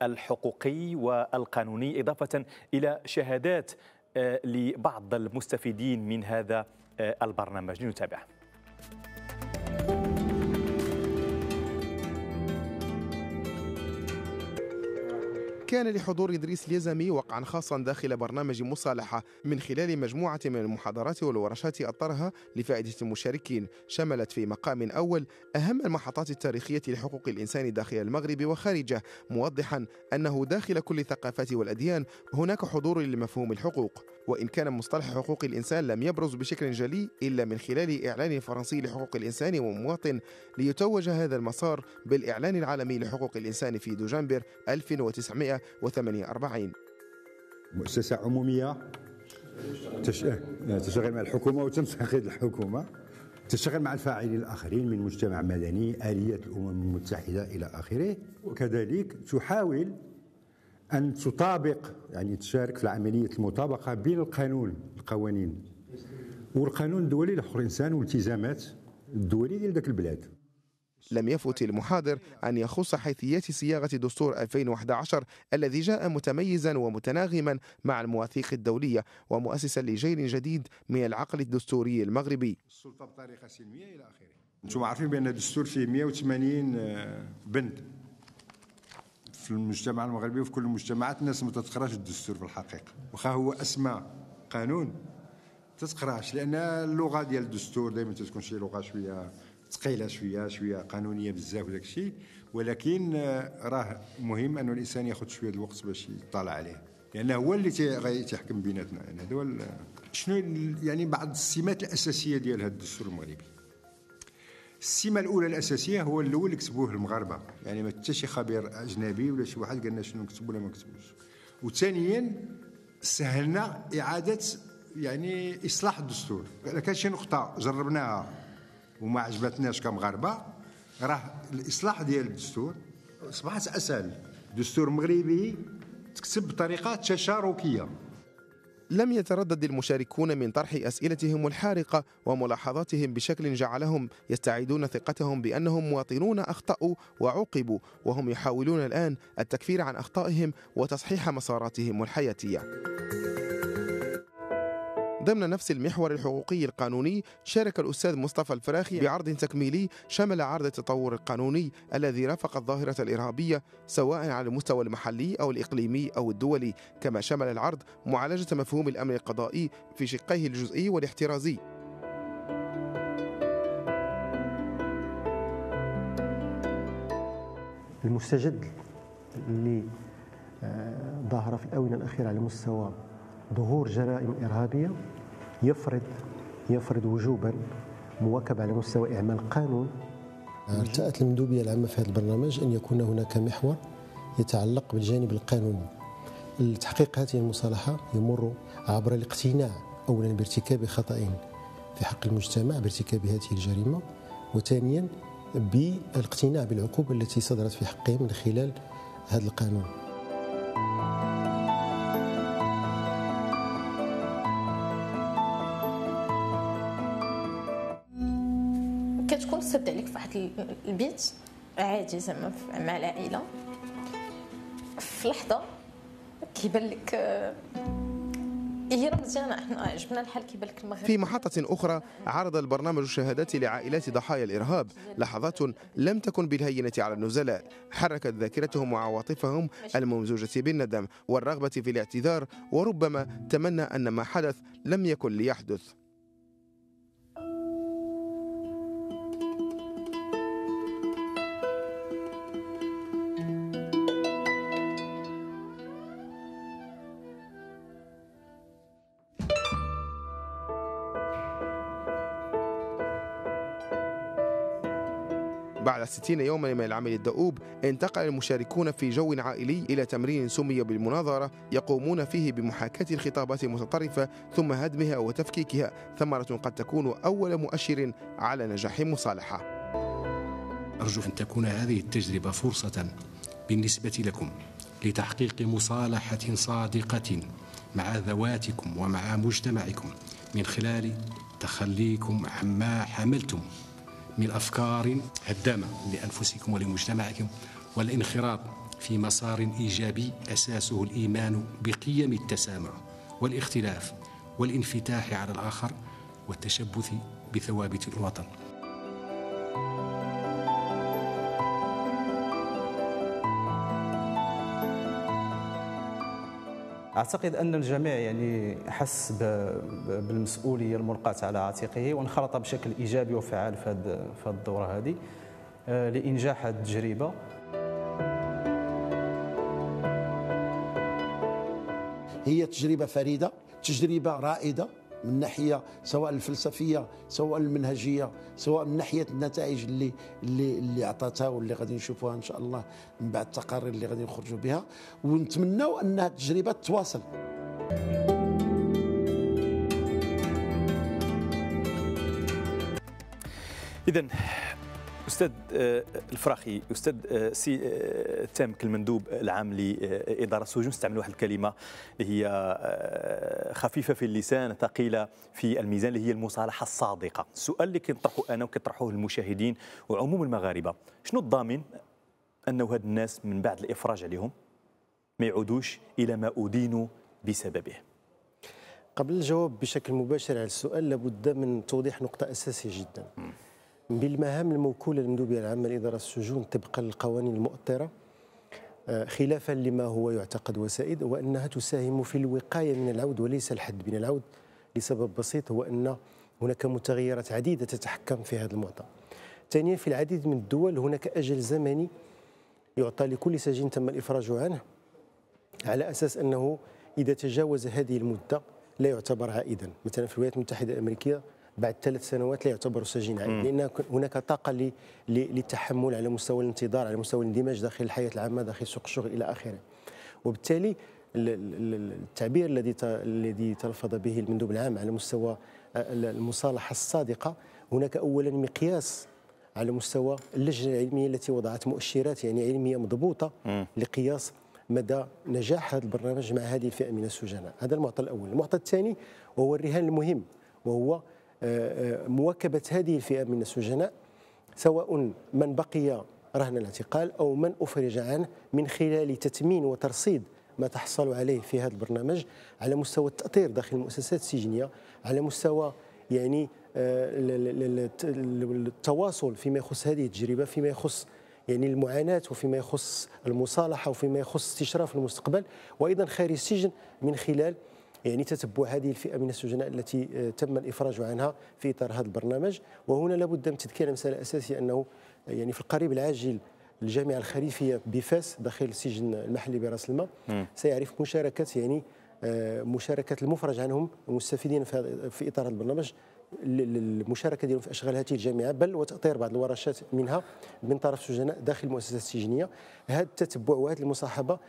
A: الحقوقي والقانوني إضافة إلى شهادات آه، لبعض المستفيدين من هذا آه، البرنامج لنتابعه
B: كان لحضور إدريس اليزمي وقعا خاصا داخل برنامج مصالحة من خلال مجموعة من المحاضرات والورشات أطرها لفائدة المشاركين شملت في مقام أول أهم المحطات التاريخية لحقوق الإنسان داخل المغرب وخارجه موضحا أنه داخل كل الثقافات والأديان هناك حضور لمفهوم الحقوق وإن كان مصطلح حقوق الإنسان لم يبرز بشكل جلي إلا من خلال إعلان الفرنسي لحقوق الإنسان ومواطن ليتوج هذا المسار بالإعلان العالمي لحقوق الإنسان في دجنبر
H: 1948 مؤسسة عمومية تشتغل آه، مع الحكومة وتنسخ الحكومة تشتغل مع الفاعلين الآخرين من مجتمع مدني آلية الأمم المتحدة إلى آخره وكذلك تحاول أن تطابق يعني تشارك في عملية المطابقة بين القانون القوانين والقانون الدولي لحقوق الإنسان والالتزامات الدولي ديال ذاك البلاد لم يفت المحاضر أن يخص حيثيات صياغة دستور 2011
B: الذي جاء متميزا ومتناغما مع المواثيق الدولية ومؤسسا
H: لجيل جديد من العقل الدستوري المغربي السلطة بطريقة سلمية إلى آخره أنتم عارفين بأن الدستور فيه 180 آه، بند في المجتمع المغربي وفي كل المجتمعات الناس ما تتقراش الدستور في الحقيقه واخا هو اسمى قانون تتقراش لان اللغه ديال الدستور دائما تتكون شي لغه شويه ثقيله شويه شويه قانونيه بزاف وداك الشيء ولكن راه مهم ان الانسان ياخذ شويه الوقت باش يطلع عليه لانه هو اللي تيحكم بيناتنا يعني هذا شنو يعني بعض السمات الاساسيه ديال هذا الدستور المغربي السمه الاولى الاساسيه هو الاول اللي كتبوه المغاربه يعني ما حتى شي خبير اجنبي ولا شي واحد قال لنا شنو نكتب ولا ما نكتبوش وثانيا سهلنا اعاده يعني اصلاح الدستور كان شي نقطه جربناها وما عجبتناش كمغاربه راه الاصلاح ديال الدستور اصبحت اسهل دستور مغربي تكتب بطريقه تشاركيه لم يتردد
B: المشاركون من طرح أسئلتهم الحارقة وملاحظاتهم بشكل جعلهم يستعيدون ثقتهم بأنهم مواطنون أخطأوا وعوقبوا وهم يحاولون الآن التكفير عن أخطائهم وتصحيح مساراتهم الحياتية ضمن نفس المحور الحقوقي القانوني شارك الأستاذ مصطفى الفراخي بعرض تكميلي شمل عرض التطور القانوني الذي رافق الظاهرة الإرهابية سواء على المستوى المحلي أو الإقليمي أو الدولي كما شمل العرض معالجة مفهوم الأمن القضائي في شقيه الجزئي والاحترازي
F: المستجد اللي ظهر في الآونة الأخيرة على مستوى ظهور جرائم إرهابية يفرض يفرض وجوبا مواكبة على مستوى إعمال قانون ارتأت المندوبية العامة في هذا البرنامج أن يكون هناك محور يتعلق بالجانب القانوني لتحقيق هذه المصالحة يمر عبر الاقتناع أولا بارتكاب خطأ في حق المجتمع بارتكاب هذه الجريمة وثانيا بالاقتناع بالعقوبة التي صدرت في حقهم من خلال هذا القانون
D: فواحد البيت عادي زعما مع العائله في لحظه كيبان لك آه، هي مزيانه احنا عجبنا الحال كيبان لك المغرب في محطة
B: أخرى عرض البرنامج الشهادات لعائلات ضحايا الإرهاب لحظات لم تكن بالهينة على النزلاء حركت ذاكرتهم وعواطفهم الممزوجة بالندم والرغبة في الاعتذار وربما تمنى أن ما حدث لم يكن ليحدث ستين يوما من العمل الدؤوب انتقل المشاركون في جو عائلي إلى تمرين سمي بالمناظرة يقومون فيه بمحاكاة الخطابات المتطرفة ثم هدمها وتفكيكها ثمرة قد تكون أول مؤشر على نجاح المصالحة
G: أرجو أن تكون هذه التجربة فرصة بالنسبة لكم
F: لتحقيق مصالحة صادقة مع ذواتكم ومع مجتمعكم
G: من خلال تخليكم عما حملتم من أفكار هدامة لأنفسكم ولمجتمعكم والانخراط في مسار
F: إيجابي أساسه الإيمان بقيم التسامح والاختلاف
A: والانفتاح على الآخر والتشبث بثوابت الوطن اعتقد ان الجميع يعني حس بالمسؤوليه الملقاه على عاتقه وانخرط بشكل ايجابي وفعال في هذه الدوره
E: هذه آه، لانجاح هذه التجربه هي تجربه فريده تجربه رائده من ناحيه سواء الفلسفيه سواء المنهجيه سواء من ناحيه النتائج اللي اللي اللي عطاتها واللي غادي نشوفوها ان شاء الله من بعد التقارير اللي غادي نخرجوا بها ونتمنوا انها التجربه تواصل اذا
A: استاذ آه، الفراخي استاذ آه، سي آه، تامك المندوب العام لاداره السجون استعمل واحد الكلمه اللي هي خفيفه في اللسان ثقيله في الميزان اللي هي المصالحه الصادقه السؤال اللي كنطرحه انا وكيطرحوه المشاهدين وعموم المغاربه شنو الضامن انه هاد الناس من بعد الافراج عليهم ما يعودوش الى ما ادينوا بسببه قبل الجواب
F: بشكل مباشر على السؤال لابد من توضيح نقطه اساسيه جدا م. بالمهام الموكولة للمندوبية العامة لإدارة السجون طبقا للقوانين المؤطرة آه، خلافا لما هو يعتقد وسائد هو أنها تساهم في الوقاية من العود وليس الحد من العود لسبب بسيط هو أن هناك متغيرات عديدة تتحكم في هذا المعطى ثانيا في العديد من الدول هناك أجل زمني يعطى لكل سجين تم الإفراج عنه على أساس أنه إذا تجاوز هذه المدة لا يعتبر عائدا مثلا في الولايات المتحدة الأمريكية بعد ثلاث سنوات لا يعتبر سجين عام يعني، لان هناك طاقه للتحمل على مستوى الانتظار على مستوى الاندماج داخل الحياه العامه داخل سوق الشغل الى اخره وبالتالي التعبير الذي الذي تلفظ به المندوب العام على مستوى آه، المصالحه الصادقه هناك اولا مقياس على مستوى اللجنه العلميه التي وضعت مؤشرات يعني علميه مضبوطه لقياس مدى نجاح هذا البرنامج مع هذه الفئه من السجناء هذا المعطى الاول المعطى الثاني وهو الرهان المهم وهو مواكبة هذه الفئة من السجناء سواء من بقي رهن الاعتقال أو من أفرج عنه من خلال تتمين وترصيد ما تحصل عليه في هذا البرنامج على مستوى التأطير داخل المؤسسات السجنية على مستوى يعني آه، التواصل فيما يخص هذه التجربة فيما يخص يعني المعاناة وفيما يخص المصالحة وفيما يخص استشراف المستقبل وأيضا خارج السجن من خلال يعني تتبع هذه الفئه من السجناء التي آه، تم الافراج عنها في اطار هذا البرنامج وهنا لابد من تذكير مساله اساسيه انه آه، يعني في القريب العاجل الجامعه الخريفيه بفاس داخل السجن المحلي براس الماء سيعرف مشاركه يعني آه، مشاركه المفرج عنهم المستفيدين في اطار هذا البرنامج المشاركه ديالهم في اشغال هذه الجامعه بل وتاطير بعض الورشات منها من طرف سجناء داخل المؤسسات السجنيه هذا التتبع وهذه المصاحبه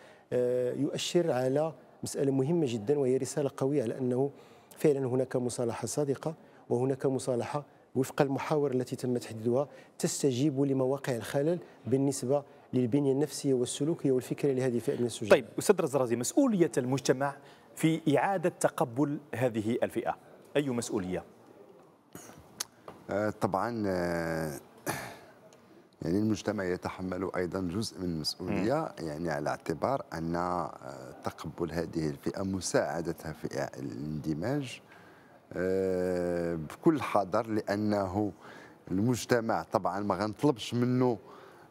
F: يؤشر على مسألة مهمة جدا وهي رسالة قوية على أنه فعلا هناك مصالحة صادقة وهناك مصالحة وفق المحاور التي تم تحديدها تستجيب لمواقع الخلل بالنسبة للبنية النفسية والسلوكية والفكرية لهذه الفئة من السجناء
A: طيب أستاذ الزرازي مسؤولية المجتمع في إعادة تقبل هذه الفئة أي مسؤولية؟
D: آه، طبعا آه، يعني المجتمع يتحمل ايضا جزء من المسؤوليه يعني على اعتبار ان آه، تقبل هذه الفئه مساعدتها في الاندماج آه، بكل حذر لانه المجتمع طبعا ما غنطلبش منه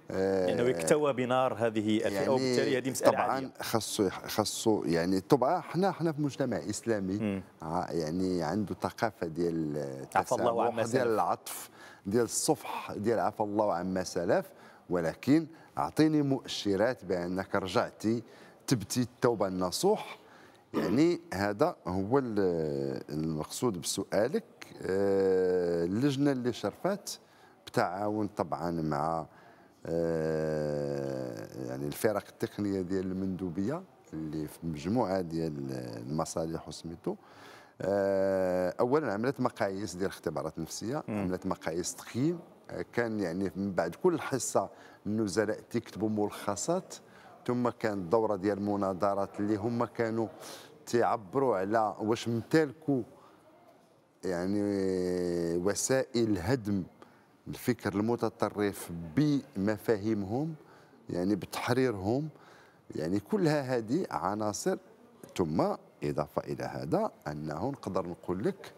D: لانه آه، اكتوى بنار
A: هذه
F: الفئه يعني وبالتالي هذه مساله طبعا
D: خصو خصو يعني طبعا حنا حنا في مجتمع اسلامي يعني عنده ثقافه ديال التسامح ديال العطف ديال الصفح ديال عفى الله عما سلف ولكن اعطيني مؤشرات بانك رجعتي تبتي التوبه النصوح يعني هذا هو المقصود بسؤالك آه، اللجنه اللي شرفات بتعاون طبعا مع آه، يعني الفرق التقنيه ديال المندوبيه اللي في مجموعه ديال المصالح وسميتو آه، اولا عملت مقاييس ديال الاختبارات النفسيه عملت مقاييس تقييم آه، كان يعني من بعد كل حصه النزلاء تكتبوا ملخصات ثم كانت دوره ديال المناظرات اللي هما كانوا تعبروا على واش امتلكوا يعني وسائل هدم الفكر المتطرف بمفاهيمهم يعني بتحريرهم يعني كلها هذه عناصر ثم إضافة إلى هذا أنه نقدر نقول لك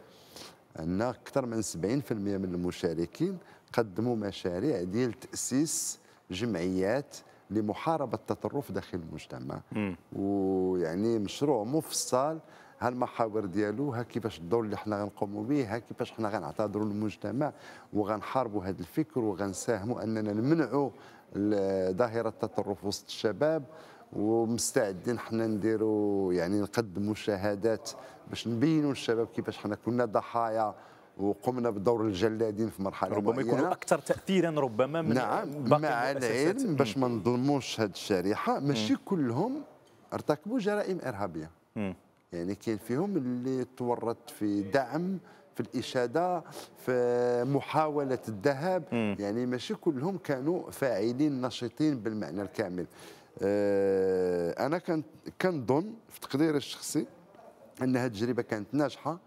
D: أن أكثر من 70% من المشاركين قدموا مشاريع ديال تأسيس جمعيات لمحاربة التطرف داخل المجتمع ويعني مشروع مفصل هالمحاور ديالو ها كيفاش الدور اللي حنا غنقوموا به ها كيفاش حنا غنعتذروا للمجتمع وغنحاربوا هذا الفكر وغنساهموا اننا نمنعوا ظاهره التطرف وسط الشباب ومستعدين حنا نديروا يعني نقدموا شهادات باش نبينوا للشباب كيفاش حنا كنا ضحايا وقمنا بدور الجلادين في مرحله ربما يكونوا
A: اكثر تاثيرا ربما من نعم مع العلم
D: باش ما نظلموش هذه الشريحه ماشي كلهم ارتكبوا جرائم ارهابيه م. يعني كاين فيهم اللي تورط في دعم في الإشادة في محاولة الذهاب يعني ماشي كلهم كانوا فاعلين نشيطين بالمعنى الكامل آه، أنا كنت كنظن في تقديري الشخصي أن هذه التجربة كانت ناجحة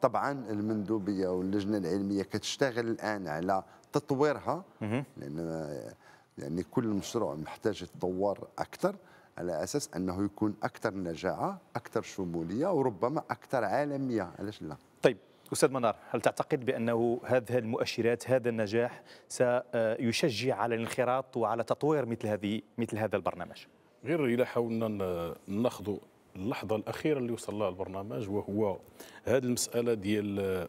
D: طبعا المندوبية واللجنة العلمية كتشتغل الآن على تطويرها لأن آه، يعني كل مشروع محتاج يتطور أكثر على اساس انه يكون اكثر نجاعه اكثر شموليه وربما اكثر عالميه علاش لا
A: طيب استاذ منار هل تعتقد بانه هذه المؤشرات هذا النجاح سيشجع على الانخراط وعلى تطوير مثل هذه مثل هذا البرنامج
G: غير الى حاولنا ناخذ اللحظه الاخيره اللي وصل لها البرنامج وهو هذه المساله ديال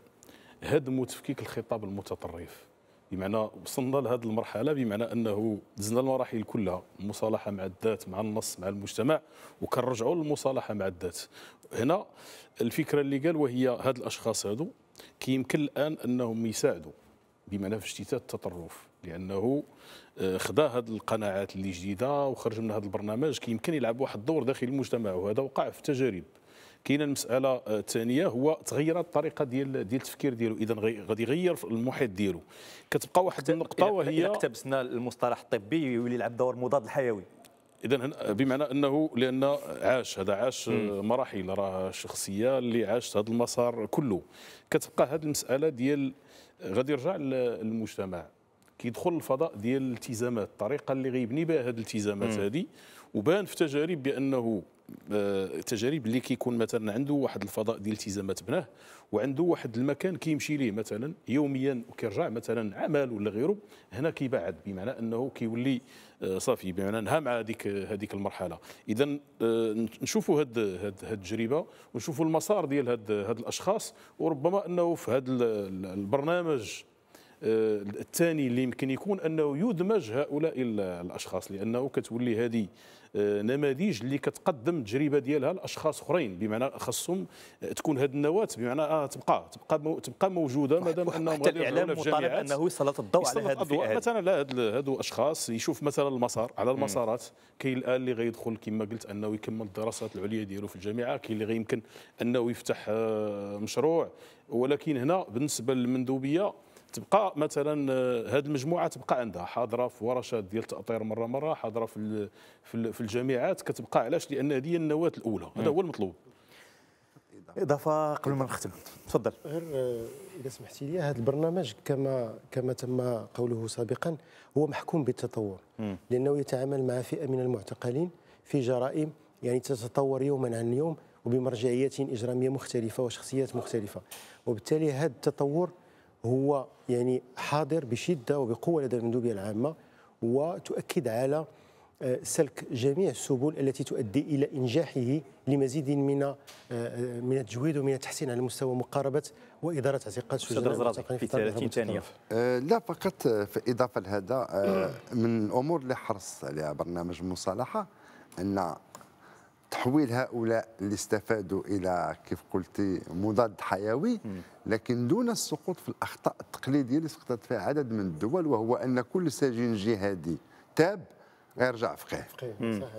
G: هدم وتفكيك الخطاب المتطرف بمعنى وصلنا لهذه المرحله بمعنى انه دزنا المراحل كلها المصالحه مع الذات مع النص مع المجتمع وكنرجعوا للمصالحه مع الذات هنا الفكره اللي قال وهي هاد الاشخاص هادو كيمكن الان انهم يساعدوا بمعنى في اشتتات التطرف لانه آه، خدا هاد القناعات اللي جديده وخرج من هذا البرنامج كيمكن يلعب واحد الدور داخل المجتمع وهذا وقع في تجارب كاينه المساله الثانيه آه، هو تغيرت الطريقه ديال ديال التفكير ديالو اذا غادي يغير المحيط ديالو كتبقى واحد النقطه وهي اقتبسنا المصطلح الطبي يولي يلعب دور مضاد الحيوي اذا بمعنى انه لان عاش هذا عاش آه، مراحل راه شخصيه اللي عاش هذا المسار كله كتبقى هذه المساله ديال غادي يرجع للمجتمع كيدخل الفضاء ديال الالتزامات الطريقه اللي غيبني بها هذه الالتزامات هذه وبان في تجارب بانه آه، تجارب اللي كيكون مثلا عنده واحد الفضاء ديال التزامات بناه وعنده واحد المكان كيمشي ليه مثلا يوميا وكيرجع مثلا عمل ولا غيره هنا كيبعد بمعنى انه كيولي آه، صافي بمعنى انها مع هذيك هذيك المرحله اذا آه، نشوفوا هاد هاد التجربه ونشوفوا المسار ديال هاد هاد الاشخاص وربما انه في هاد البرنامج الثاني اللي يمكن يكون انه يدمج هؤلاء الاشخاص لانه كتولي هذه آه، نماذج اللي كتقدم التجربه ديالها لاشخاص اخرين بمعنى خاصهم آه، تكون هذه النواه بمعنى آه تبقى تبقى تبقى موجوده مادام انهم حتى الاعلام مطالب انه يسلط الضوء على هذه مثلا لا هادو اشخاص يشوف مثلا المسار على المسارات كاين الان اللي غيدخل كما قلت انه يكمل الدراسات العليا ديالو في الجامعه كاين اللي يمكن انه يفتح آه، مشروع ولكن هنا بالنسبه للمندوبيه تبقى مثلا هذه آه، المجموعه تبقى عندها حاضره في ورشات ديال التاطير مره مره حاضره في في الجامعات كتبقى علاش لان هذه النواه الاولى هذا هو المطلوب
A: اضافه قبل ما نختم تفضل
F: غير آه، اذا سمحتي لي هذا البرنامج كما كما تم قوله سابقا هو محكوم بالتطور لانه يتعامل مع فئه من المعتقلين في جرائم يعني تتطور يوما عن يوم وبمرجعيات اجراميه مختلفه وشخصيات مختلفه وبالتالي هذا التطور هو يعني حاضر بشده وبقوه لدى المندوبيه العامه وتؤكد على آه، سلك جميع السبل التي تؤدي الى انجاحه لمزيد من آه، آه، من التجويد ومن التحسين على مستوى مقاربه واداره اعتقاد السجناء في 30 ثانيه
D: لا فقط في اضافه لهذا من الامور اللي حرص عليها برنامج المصالحه ان تحويل هؤلاء اللي استفادوا الى كيف قلتي مضاد حيوي لكن دون السقوط في الاخطاء التقليديه اللي سقطت فيها عدد من الدول وهو ان كل سجين جهادي تاب غيرجع فقيه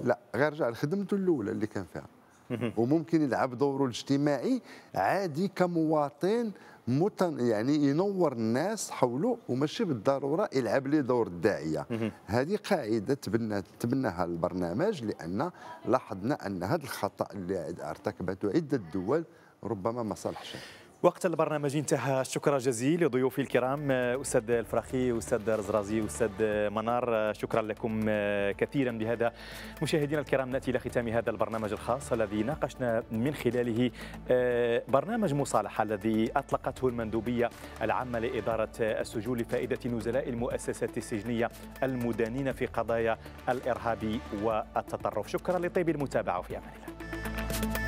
D: لا غيرجع لخدمته الاولى اللي كان فيها وممكن يلعب دوره الاجتماعي عادي كمواطن متن يعني ينور الناس حوله وماشي بالضروره يلعب لي دور الداعيه هذه قاعده تبنى تبناها البرنامج لان لاحظنا ان هذا الخطا اللي ارتكبته عده دول ربما ما صلحش وقت
A: البرنامج انتهى شكرا جزيلا لضيوفي الكرام استاذ الفراخي استاذ رزرازي استاذ منار شكرا لكم كثيرا بهذا مشاهدينا الكرام ناتي الى ختام هذا البرنامج الخاص الذي ناقشنا من خلاله آه، برنامج مصالحه الذي اطلقته المندوبيه العامه لاداره السجون لفائده نزلاء المؤسسات السجنيه المدانين في قضايا الارهاب والتطرف شكرا لطيب المتابعه وفي امان الله